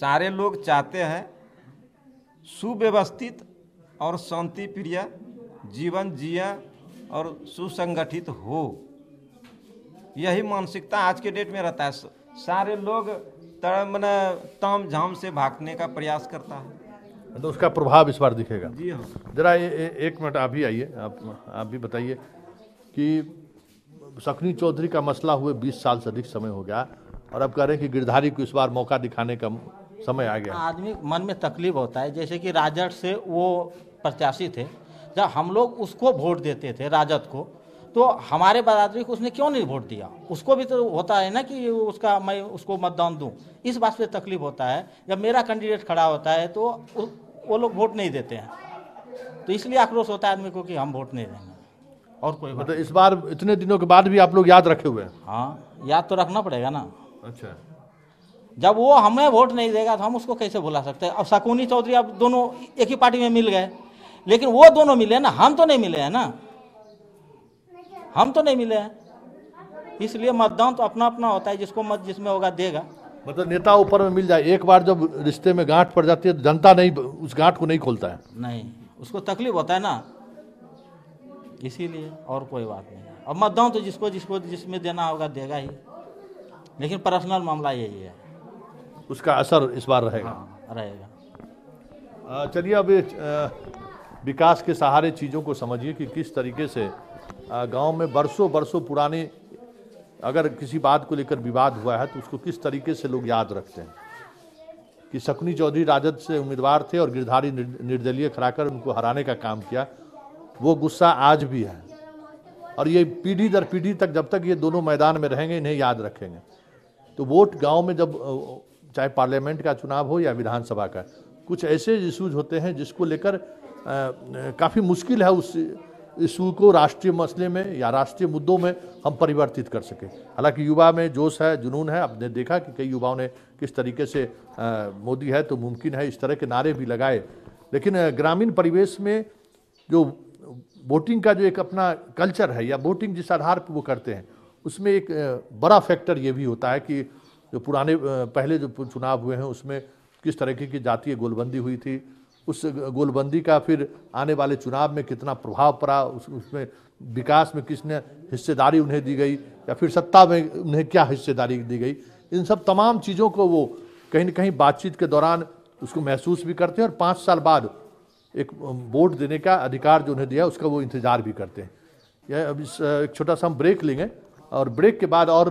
सारे लोग चाहते हैं सुव्यवस्थित और शांति प्रिय जीवन जिया और सुसंगठित हो यही मानसिकता आज के डेट में रहता है सारे लोग तड़ मैंने ताम झाम से भागने का प्रयास करता है तो उसका प्रभाव इस बार दिखेगा जी हाँ जरा एक मिनट आप ही आइए आप आप भी बताइए कि सकनी चौधरी का मसला हुए 20 साल से अधिक समय हो गया और अब कह रहे हैं कि गिरधारी को इस बार मौका दिखाने का समय आ गया आदमी मन में तकलीफ होता है जैसे कि राजद से वो प्रत्याशी थे जब हम लोग उसको वोट देते थे राजद को तो हमारे बरादरी को उसने क्यों नहीं वोट दिया उसको भी तो होता है ना कि उसका मैं उसको मतदान दूं इस बात पे तकलीफ होता है जब मेरा कैंडिडेट खड़ा होता है तो वो लोग वोट नहीं देते हैं तो इसलिए आक्रोश होता है आदमी को कि हम वोट नहीं देंगे और कोई मतलब इस बार इतने दिनों के बाद भी आप लोग याद रखे हुए हैं हाँ याद तो रखना पड़ेगा ना अच्छा जब वो हमें वोट नहीं देगा तो हम उसको कैसे भुला सकते हैं अब शकुनी चौधरी अब दोनों एक ही पार्टी में मिल गए लेकिन वो दोनों मिले ना हम तो नहीं मिले हैं ना हम तो नहीं मिले हैं इसलिए मतदान तो अपना अपना होता है जिसको मत जिसमें होगा देगा मतलब नेता ऊपर में मिल जाए एक बार जब रिश्ते में गांठ पड़ जाती है तो जनता नहीं उस गांठ को नहीं खोलता है नहीं उसको तकलीफ होता है ना इसीलिए और कोई बात नहीं अब दूँ तो जिसको जिसको जिसमें देना होगा देगा ही लेकिन पर्सनल मामला यही है उसका असर इस बार रहेगा हाँ, रहेगा चलिए अब विकास के सहारे चीज़ों को समझिए कि किस तरीके से गांव में बरसों बरसों पुरानी अगर किसी बात को लेकर विवाद हुआ है तो उसको किस तरीके से लोग याद रखते हैं कि शकुनी चौधरी राजद से उम्मीदवार थे और गिरधारी निर्दलीय खड़ाकर उनको हराने का काम किया वो गुस्सा आज भी है और ये पीढ़ी दर पीढ़ी तक जब तक ये दोनों मैदान में रहेंगे इन्हें याद रखेंगे तो वोट गांव में जब चाहे पार्लियामेंट का चुनाव हो या विधानसभा का कुछ ऐसे इशूज होते हैं जिसको लेकर काफ़ी मुश्किल है उस इशू को राष्ट्रीय मसले में या राष्ट्रीय मुद्दों में हम परिवर्तित कर सकें हालांकि युवा में जोश है जुनून है आपने देखा कि कई युवाओं ने किस तरीके से मोदी है तो मुमकिन है इस तरह के नारे भी लगाए लेकिन ग्रामीण परिवेश में जो वोटिंग का जो एक अपना कल्चर है या वोटिंग जिस आधार पर वो करते हैं उसमें एक बड़ा फैक्टर ये भी होता है कि जो पुराने पहले जो चुनाव हुए हैं उसमें किस तरीके की जातीय गोलबंदी हुई थी उस गोलबंदी का फिर आने वाले चुनाव में कितना प्रभाव पड़ा उस उसमें विकास में किसने हिस्सेदारी उन्हें दी गई या फिर सत्ता में उन्हें क्या हिस्सेदारी दी गई इन सब तमाम चीज़ों को वो कहीं ना कहीं बातचीत के दौरान उसको महसूस भी करते हैं और पाँच साल बाद एक वोट देने का अधिकार जो उन्हें दिया उसका वो इंतज़ार भी करते हैं यह अब इस एक छोटा सा हम ब्रेक लेंगे और ब्रेक के बाद और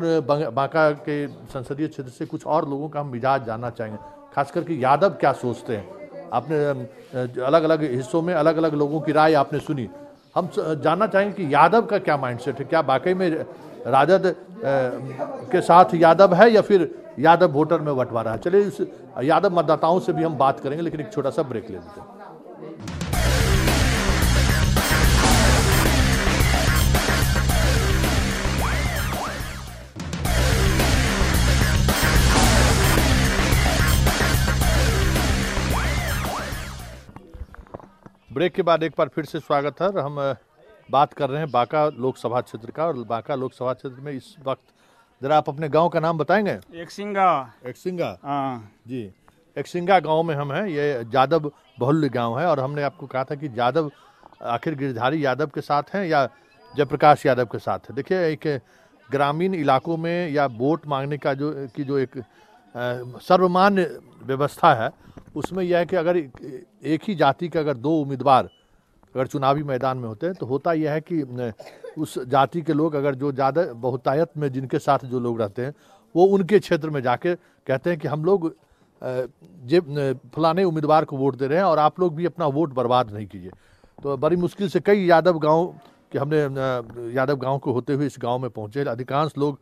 बांका के संसदीय क्षेत्र से कुछ और लोगों का हम मिजाज जानना चाहेंगे खास करके यादव क्या सोचते हैं आपने अलग अलग हिस्सों में अलग अलग लोगों की राय आपने सुनी हम जानना चाहेंगे कि यादव का क्या माइंडसेट है क्या वाकई में राजद के साथ यादव है या फिर यादव वोटर में बंटवा रहा है चलिए इस यादव मतदाताओं से भी हम बात करेंगे लेकिन एक छोटा सा ब्रेक ले लेते हैं ब्रेक के बाद एक बार फिर से स्वागत है हम बात कर रहे हैं बांका लोकसभा क्षेत्र का और बांका लोकसभा क्षेत्र में इस वक्त जरा आप अपने गांव का नाम बताएंगे एक सिंगा एकसिंगा हाँ। जी सिंगा गांव में हम हैं ये यादव बहुल्य गांव है और हमने आपको कहा था कि यादव आखिर गिरधारी यादव के साथ हैं या जयप्रकाश यादव के साथ है देखिए एक ग्रामीण इलाकों में या वोट मांगने का जो की जो एक सर्वमान्य व्यवस्था है उसमें यह है कि अगर एक ही जाति के अगर दो उम्मीदवार अगर चुनावी मैदान में होते हैं तो होता यह है कि उस जाति के लोग अगर जो ज़्यादा बहुतायत में जिनके साथ जो लोग रहते हैं वो उनके क्षेत्र में जाके कहते हैं कि हम लोग जे फलाने उम्मीदवार को वोट दे रहे हैं और आप लोग भी अपना वोट बर्बाद नहीं कीजिए तो बड़ी मुश्किल से कई यादव गांव कि हमने यादव गांव को होते हुए इस गांव में पहुंचे अधिकांश लोग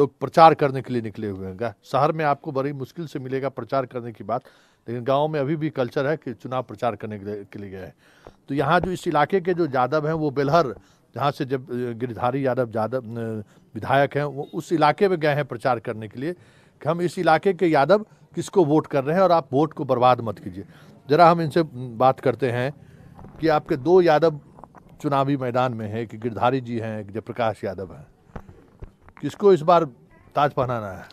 लोग प्रचार करने के लिए निकले हुए हैं शहर में आपको बड़ी मुश्किल से मिलेगा प्रचार करने की बात लेकिन गांव में अभी भी कल्चर है कि चुनाव प्रचार करने के लिए गए तो यहाँ जो इस इलाके के जो यादव हैं वो बेलहर जहाँ से जब गिरधारी यादव यादव विधायक हैं वो उस इलाके में गए हैं प्रचार करने के लिए कि हम इस इलाके के यादव किसको वोट कर रहे हैं और आप वोट को बर्बाद मत कीजिए ज़रा हम इनसे बात करते हैं कि आपके दो यादव चुनावी मैदान में हैं कि गिरधारी जी हैं जयप्रकाश यादव हैं किसको इस बार ताज पहनाना है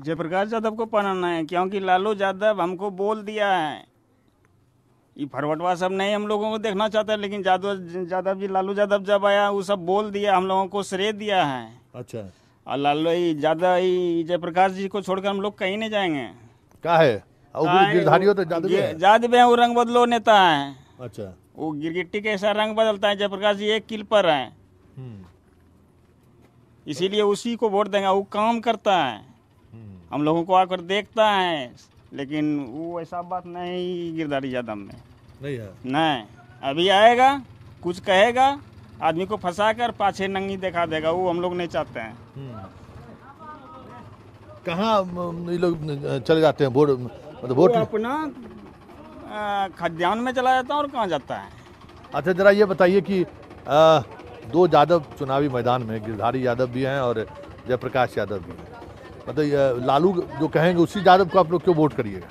जयप्रकाश यादव को पहनाना है क्योंकि लालू यादव हमको बोल दिया है ये फरवटवा सब नहीं हम लोगों को देखना चाहता है लेकिन यादव यादव जी लालू यादव जब आया वो सब बोल दिया हम लोगों को श्रेय दिया है अच्छा और लालू यादव जयप्रकाश जी को छोड़कर हम लोग कहीं नहीं जाएंगे क्या है तो जादव है वो रंग बदलो नेता है अच्छा वो गिरगिट्टी कैसा रंग बदलता है जयप्रकाश जी एक किल पर है हम्म। इसीलिए उसी को वोट देंगे वो काम करता है हम लोगों को आकर देखता है लेकिन वो ऐसा बात नहीं गिरदारी यादव में नहीं है नहीं अभी आएगा कुछ कहेगा आदमी को फंसा कर पाछे नंगी दिखा देगा वो हम लोग नहीं चाहते हैं हम्म। कहाँ ये लोग चले जाते हैं वोट मतलब वोट अपना खाद्यान्न में चला जाता है और कहाँ जाता है अच्छा जरा ये बताइए कि आ, दो यादव चुनावी मैदान में गिरधारी यादव भी हैं और जयप्रकाश यादव भी हैं मतलब लालू जो कहेंगे उसी यादव को आप लोग क्यों वोट करिएगा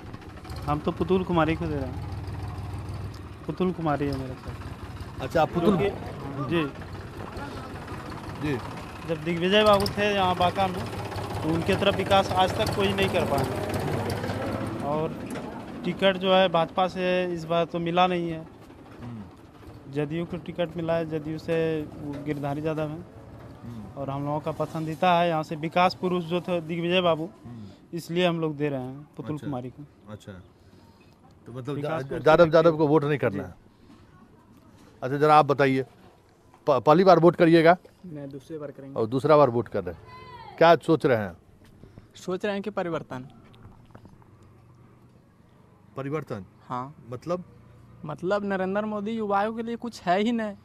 हम तो पुतुल कुमारी को दे रहे हैं पुतुल कुमारी है मेरे साथ अच्छा पुतुल जी जी जब दिग्विजय बाबू थे यहाँ बांका में तो उनके तरफ विकास आज तक कोई नहीं कर पाए और टिकट जो है भाजपा से इस बार तो मिला नहीं है हम्म। जदयू को टिकट मिला है जदयू से गिरधारी यादव हैं और हम लोगों का पसंदीदा है यहाँ से विकास पुरुष जो थे दिग्विजय बाबू हम्म। इसलिए हम लोग दे रहे हैं पुतुल अच्छा, कुमारी को अच्छा तो मतलब यादव यादव को वोट नहीं करना है अच्छा जरा आप बताइए पहली बार वोट करिएगा नहीं दूसरी बार करेंगे और दूसरा बार वोट कर रहे हैं क्या सोच रहे हैं सोच रहे हैं कि परिवर्तन परिवर्तन हाँ मतलब मतलब नरेंद्र मोदी युवाओं के लिए कुछ है ही नहीं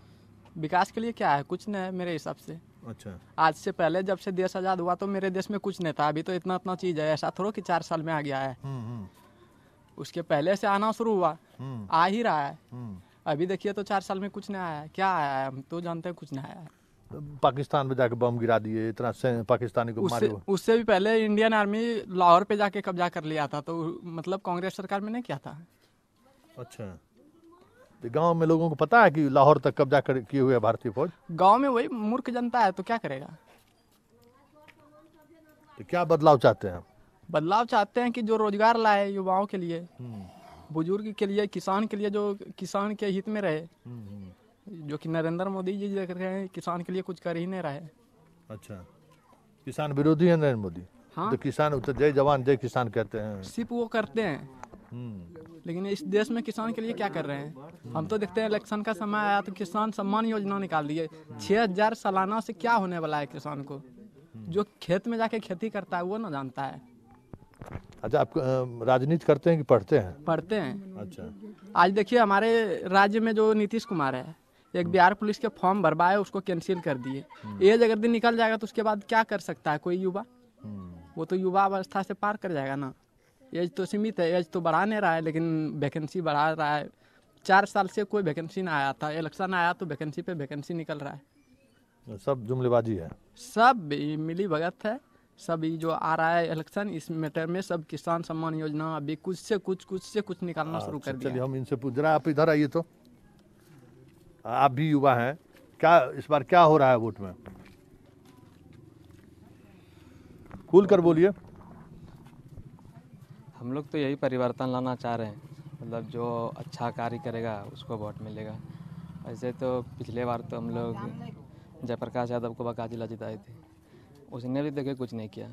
विकास के लिए क्या है कुछ नहीं है मेरे हिसाब से अच्छा आज से पहले जब से देश आजाद हुआ तो मेरे देश में कुछ नहीं था अभी तो इतना इतना चीज है ऐसा थोड़ा कि चार साल में आ गया है हम्म, हम्म। उसके पहले से आना शुरू हुआ हम्म। आ ही रहा है अभी देखिए तो चार साल में कुछ नहीं आया क्या आया है हम तो जानते हैं कुछ नहीं आया है पाकिस्तान में जाके बम गिरा दिए इतना पाकिस्तानी को उससे, उससे भी पहले इंडियन आर्मी लाहौर पे जाके कब्जा कर लिया था तो मतलब कांग्रेस सरकार में नहीं किया था अच्छा तो गांव में लोगों को पता है कि लाहौर तक कब्जा कर किए हुए भारतीय फौज गांव में वही मूर्ख जनता है तो क्या करेगा तो क्या बदलाव चाहते हैं बदलाव चाहते हैं कि जो रोजगार लाए युवाओं के लिए हम्म। बुजुर्ग के लिए किसान के लिए जो किसान के हित में रहे हम्म, हम्म। जो कि नरेंद्र मोदी जी देख रहे हैं किसान के लिए कुछ कर ही नहीं रहे अच्छा किसान विरोधी है नरेंद्र मोदी हाँ तो किसान जय जवान जय किसान कहते हैं सिर्फ वो करते हैं लेकिन इस देश में किसान के लिए क्या कर रहे हैं हम तो देखते हैं इलेक्शन का समय आया तो किसान सम्मान योजना निकाल दिए छः हजार सालाना से क्या होने वाला है किसान को जो खेत में जाके खेती करता है वो ना जानता है अच्छा आप राजनीति करते हैं कि पढ़ते हैं पढ़ते हैं अच्छा आज देखिए हमारे राज्य में जो नीतीश कुमार है एक बिहार पुलिस के फॉर्म भरवाए उसको कैंसिल कर दिए हम्म। एज अगर दिन निकल जाएगा तो उसके बाद क्या कर सकता है कोई युवा हम्म। वो तो युवा अवस्था से पार कर जाएगा ना एज तो सीमित है एज तो बढ़ा नहीं रहा है लेकिन वैकेंसी बढ़ा रहा है चार साल से कोई वैकेंसी ना आया था इलेक्शन आया तो वैकेंसी पे वैकेंसी निकल रहा है सब जुमलेबाजी है सब मिली भगत है सब ये जो आ रहा है इलेक्शन इस मैटर में सब किसान सम्मान योजना अभी कुछ से कुछ कुछ से कुछ निकालना शुरू कर अच्छा, दिया हम इनसे पूछ रहे आप इधर आइए तो आप भी युवा हैं क्या इस बार क्या हो रहा है वोट में कर बोलिए हम लोग तो यही परिवर्तन लाना चाह रहे हैं मतलब जो अच्छा कार्य करेगा उसको वोट मिलेगा ऐसे तो पिछले बार तो हम लोग जयप्रकाश यादव को बका जिला जिताए थे उसने भी देखे तो कुछ नहीं किया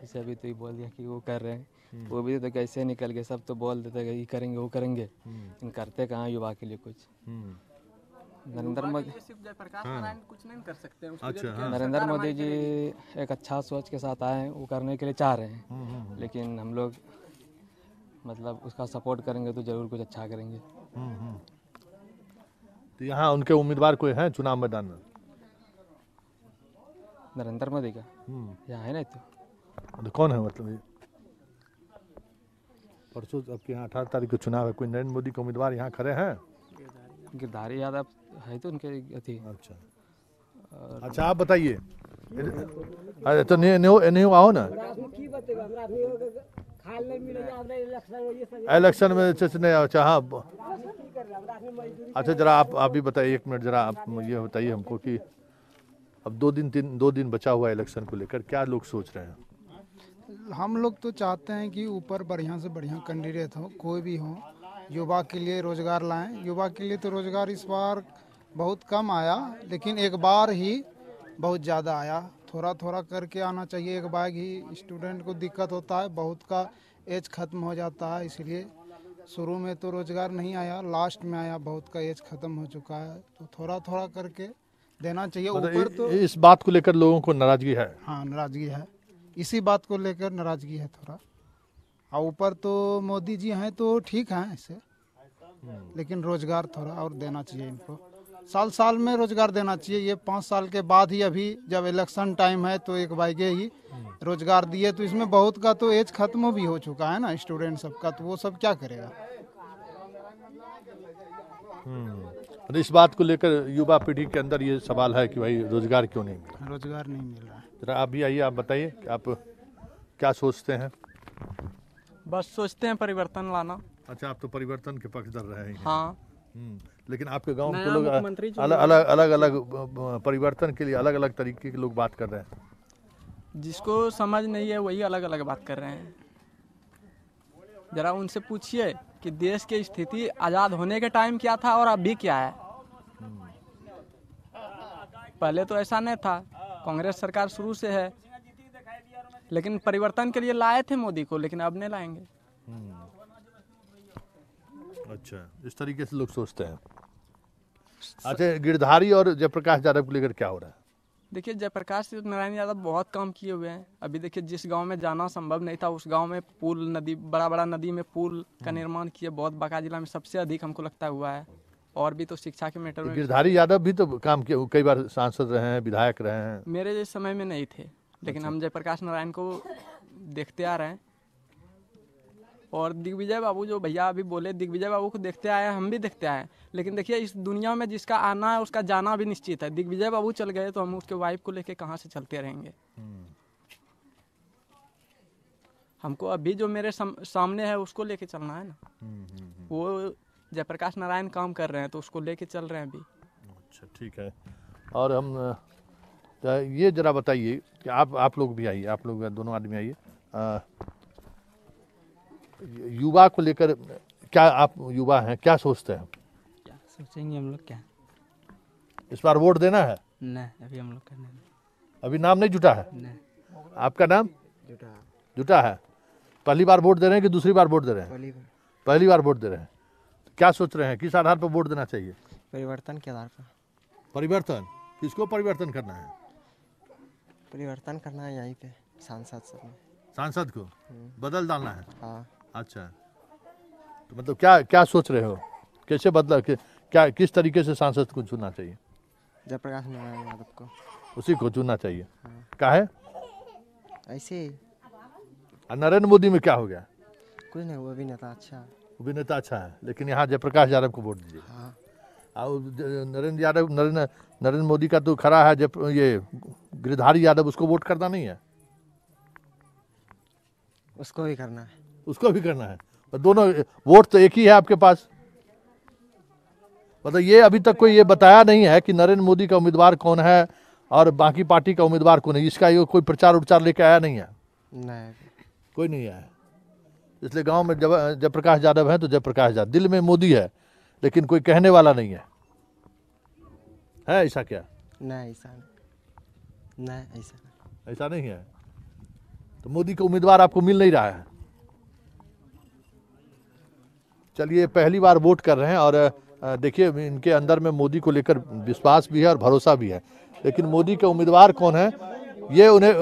जैसे अभी तो ये बोल दिया कि वो कर रहे हैं हम्म। वो भी तो कैसे निकल गए सब तो बोल देते ये करेंगे वो करेंगे इन हम्म। करते कहाँ युवा के लिए कुछ हम्म। नरेंद्र मोदी हाँ। कुछ नहीं कर सकते अच्छा, हाँ। नरेंद्र मोदी जी एक अच्छा सोच के साथ आए वो करने के लिए चाह रहे हैं लेकिन हम लोग मतलब उसका सपोर्ट करेंगे तो ज़रूर कुछ अच्छा करेंगे हम्म, हम्म। तो यहाँ उनके उम्मीदवार कोई हैं चुनाव मैदान में नरेंद्र मोदी का हम्म। यहाँ है ना तो कौन है मतलब परसों आपके यहाँ अठारह तारीख को चुनाव है कोई नरेंद्र मोदी के उम्मीदवार यहाँ खड़े हैं गिरधारी यादव है तो उनके अथी अच्छा अच्छा आप बताइए अरे तो नहीं नहीं आओ ना इलेक्शन में अच्छा नहीं अच्छा हाँ अच्छा जरा आप आप भी बताइए एक मिनट जरा आप ये बताइए हमको कि अब दो दिन तीन दो दिन बचा हुआ इलेक्शन को लेकर क्या लोग सोच रहे हैं हम लोग तो चाहते हैं कि ऊपर बढ़िया से बढ़िया कैंडिडेट हो कोई भी हो युवा के लिए रोज़गार लाएं युवा के लिए तो रोज़गार इस बार बहुत कम आया लेकिन एक बार ही बहुत ज़्यादा आया थोड़ा थोड़ा करके आना चाहिए एक बाइक ही स्टूडेंट को दिक्कत होता है बहुत का एज ख़त्म हो जाता है इसलिए शुरू में तो रोज़गार नहीं आया लास्ट में आया बहुत का एज ख़त्म हो चुका है तो थोड़ा थोड़ा करके देना चाहिए मतलब ऊपर तो इस बात को लेकर लोगों को नाराज़गी है हाँ नाराज़गी है इसी बात को लेकर नाराज़गी है थोड़ा और ऊपर तो मोदी जी हैं तो ठीक हैं ऐसे हम्म। लेकिन रोज़गार थोड़ा और देना चाहिए इनको साल साल में रोजगार देना चाहिए ये पाँच साल के बाद ही अभी जब इलेक्शन टाइम है तो एक बाइके ही रोजगार दिए तो इसमें बहुत का तो एज खत्म भी हो चुका है ना स्टूडेंट सब का तो वो सब क्या करेगा हम्म। और इस बात को लेकर युवा पीढ़ी के अंदर ये सवाल है कि भाई रोजगार क्यों नहीं मिला रोजगार नहीं मिल रहा है जरा आप भी आइए आप बताइए आप क्या सोचते हैं बस सोचते हैं परिवर्तन लाना अच्छा आप तो परिवर्तन के पक्षधर रहे हैं हाँ हम्म। लेकिन आपके गांव के तो लोग अलग अलग अलग अलग परिवर्तन के लिए अलग अलग तरीके के लोग बात कर रहे हैं जिसको समझ नहीं है वही अलग अलग बात कर रहे हैं जरा उनसे पूछिए कि देश की स्थिति आज़ाद होने के टाइम क्या था और अभी क्या है पहले तो ऐसा नहीं था कांग्रेस सरकार शुरू से है लेकिन परिवर्तन के लिए लाए थे मोदी को लेकिन अब नहीं लाएंगे हम्म। अच्छा इस तरीके से लोग सोचते हैं अच्छा गिरधारी और जयप्रकाश यादव को लेकर क्या हो रहा है देखिए जयप्रकाश तो नारायण यादव बहुत काम किए हुए हैं अभी देखिए जिस गांव में जाना संभव नहीं था उस गांव में पुल नदी बड़ा बड़ा नदी में पुल का हम्म। निर्माण किया बहुत बांका जिला में सबसे अधिक हमको लगता हुआ है और भी तो शिक्षा के मैटर में गिरधारी यादव भी तो काम किए कई बार सांसद रहे हैं विधायक रहे हैं मेरे समय में नहीं थे लेकिन अच्छा। हम जयप्रकाश नारायण को देखते आ रहे हैं और दिग्विजय बाबू जो भैया अभी बोले दिग्विजय बाबू को देखते आए हम भी देखते आए लेकिन देखिए इस दुनिया में जिसका आना है उसका जाना भी निश्चित है दिग्विजय बाबू चल गए तो हम उसके वाइफ को लेके कहाँ से चलते रहेंगे हम्म। हमको अभी जो मेरे सामने है उसको लेके चलना है ना हम्म, हम्म, वो जयप्रकाश नारायण काम कर रहे हैं तो उसको लेके चल रहे हैं अभी अच्छा ठीक है और हम ये जरा बताइए कि आप आप लोग भी आइए आप लोग दोनों आदमी आइए युवा को लेकर क्या आप युवा हैं क्या सोचते हैं क्या सोचेंगे हम लोग क्या इस बार वोट देना है नहीं अभी हम लोग का नहीं अभी नाम नहीं जुटा है नहीं आपका नाम जुटा है जुटा है पहली बार वोट दे रहे हैं कि दूसरी बार वोट दे रहे हैं पहली बार पहली बार वोट दे रहे हैं क्या सोच रहे हैं किस आधार पर वोट देना चाहिए परिवर्तन के आधार पर परिवर्तन किसको परिवर्तन करना है परिवर्तन करना है यहीं पे सांसद सब सांसद को हम्म। बदल डालना है हाँ अच्छा तो मतलब क्या क्या सोच रहे हो कैसे बदला कि, क्या किस तरीके से सांसद को चुनना चाहिए जयप्रकाश नारायण यादव को उसी को चुनना चाहिए हाँ। का है ऐसे नरेंद्र मोदी में क्या हो गया कुछ नहीं वो भी नेता अच्छा वो भी नेता अच्छा है लेकिन यहाँ जयप्रकाश यादव को वोट दीजिए और हाँ। नरेंद्र यादव नरेंद्र नरेंद्र मोदी का तो खड़ा है जब ये गिरधारी यादव उसको वोट करना नहीं है उसको भी करना है उसको भी करना है तो दोनों वोट तो एक ही है आपके पास मतलब ये अभी तक कोई ये बताया नहीं है कि नरेंद्र मोदी का उम्मीदवार कौन है और बाकी पार्टी का उम्मीदवार कौन है इसका ये कोई प्रचार उपचार लेके आया नहीं है नहीं कोई नहीं आया इसलिए गांव में जब जयप्रकाश यादव है तो जयप्रकाश यादव दिल में मोदी है लेकिन कोई कहने वाला नहीं है है ऐसा क्या नहीं ऐसा नहीं ऐसा ऐसा नहीं है तो मोदी का उम्मीदवार आपको मिल नहीं रहा है चलिए पहली बार वोट कर रहे हैं और देखिए इनके अंदर में मोदी को लेकर विश्वास भी है और भरोसा भी है लेकिन मोदी के उम्मीदवार कौन है ये उन्हें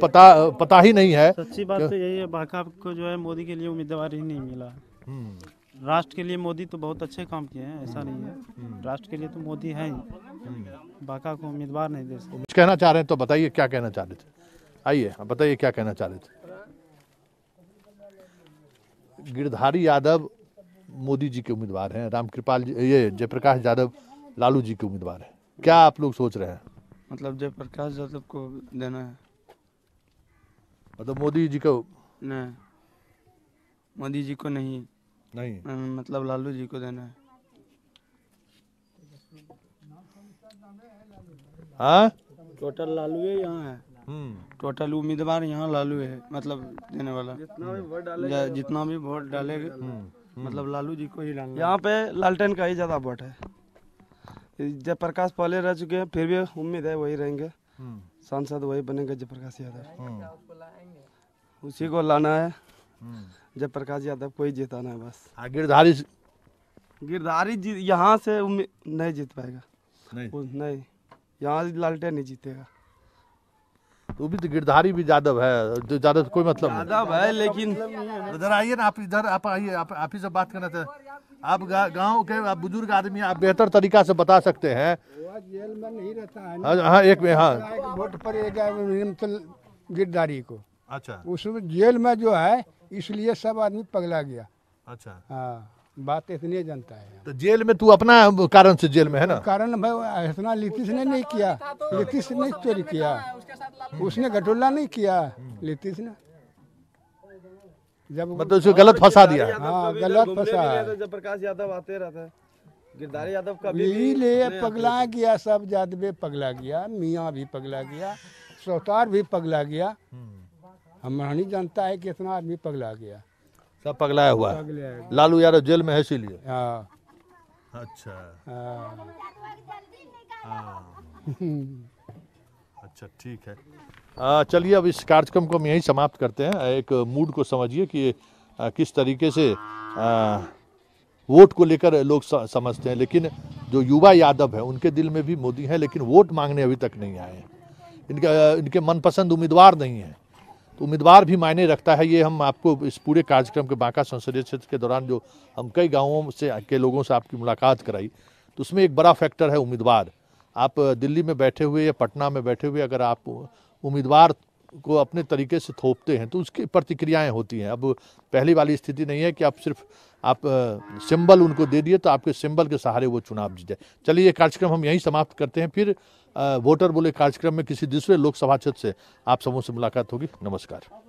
पता पता ही नहीं है सच्ची बात तो यही है भाका को जो है मोदी के लिए उम्मीदवार ही नहीं मिला हम्म। राष्ट्र के लिए मोदी तो बहुत अच्छे काम किए हैं ऐसा नहीं है हम्म। राष्ट्र के लिए तो मोदी है ही हम्म। बाका को उम्मीदवार नहीं दे सकते कहना चाह रहे हैं तो बताइए क्या कहना चाह रहे थे आइए बताइए क्या कहना चाह रहे थे गिरधारी यादव मोदी जी के उम्मीदवार हैं रामकृपाल जी ये जयप्रकाश यादव लालू जी के उम्मीदवार हैं क्या आप लोग सोच रहे हैं मतलब जयप्रकाश यादव को देना है मतलब मोदी जी को नहीं मोदी जी को नहीं नहीं हम्म, मतलब लालू जी को देना है हाँ टोटल लालू यहाँ है टोटल उम्मीदवार यहाँ लालू है मतलब देने वाला जितना भी वोट डालेगा तो हम्म, मतलब हम्म। लालू जी को ही डालना यहाँ पे लालटेन का ही ज़्यादा वोट है जयप्रकाश पहले रह चुके हैं फिर भी उम्मीद है वही रहेंगे हम्म। सांसद वही बनेंगे जयप्रकाश यादव उसी को लाना है जयप्रकाश यादव को ही जिताना है बस हाँ, गिरधारी गिरधारी जी यहाँ से नहीं जीत पाएगा नहीं, नहीं। यहाँ लालटेन नहीं जीतेगा तो भी तो गिरधारी भी यादव है तो यादव तो कोई मतलब यादव है लेकिन इधर आइए ना आप इधर आप आइए आप आप ही से बात करना चाहते आप गांव के आप बुजुर्ग आदमी आप बेहतर तरीका से बता सकते हैं जेल में नहीं रहता है हाँ एक में हाँ वोट पर तो गिरधारी को अच्छा उसमें जेल में जो है इसलिए सब आदमी पगला गया अच्छा हाँ बात इतनी जनता है तो जेल में तू अपना कारण से जेल में है ना कारण भाई इतना नीतीश ने नहीं किया नीतीश ने चोरी किया उसने गठोला नहीं किया नीतीश ने जब मतलब उसको गलत फंसा दिया हाँ गलत फंसा प्रकाश यादव आते रहते गिरधारी यादव का पगला गया सब यादवे पगला गया मियाँ भी पगला गया सोतार भी पगला गया हम्म। हम नहीं जानता है कि इतना आदमी पगला गया सब पगलाया हुआ है लालू यादव जेल में है इसीलिए हाँ। अच्छा हाँ। हाँ। अच्छा ठीक है चलिए अब इस कार्यक्रम को हम यही समाप्त करते हैं एक मूड को समझिए कि किस तरीके से आ, वोट को लेकर लोग समझते हैं लेकिन जो युवा यादव हैं उनके दिल में भी मोदी हैं लेकिन वोट मांगने अभी तक नहीं आए हैं इनके इनके मनपसंद उम्मीदवार नहीं हैं तो उम्मीदवार भी मायने रखता है ये हम आपको इस पूरे कार्यक्रम के बांका संसदीय क्षेत्र के दौरान जो हम कई गाँवों से के लोगों से आपकी मुलाकात कराई तो उसमें एक बड़ा फैक्टर है उम्मीदवार आप दिल्ली में बैठे हुए या पटना में बैठे हुए अगर आप उम्मीदवार को अपने तरीके से थोपते हैं तो उसकी प्रतिक्रियाएं होती हैं अब पहली वाली स्थिति नहीं है कि आप सिर्फ आप सिंबल उनको दे दिए तो आपके सिंबल के सहारे वो चुनाव जीते चलिए ये कार्यक्रम हम यहीं समाप्त करते हैं फिर वोटर बोले कार्यक्रम में किसी दूसरे लोकसभा क्षेत्र से आप सबों से मुलाकात होगी नमस्कार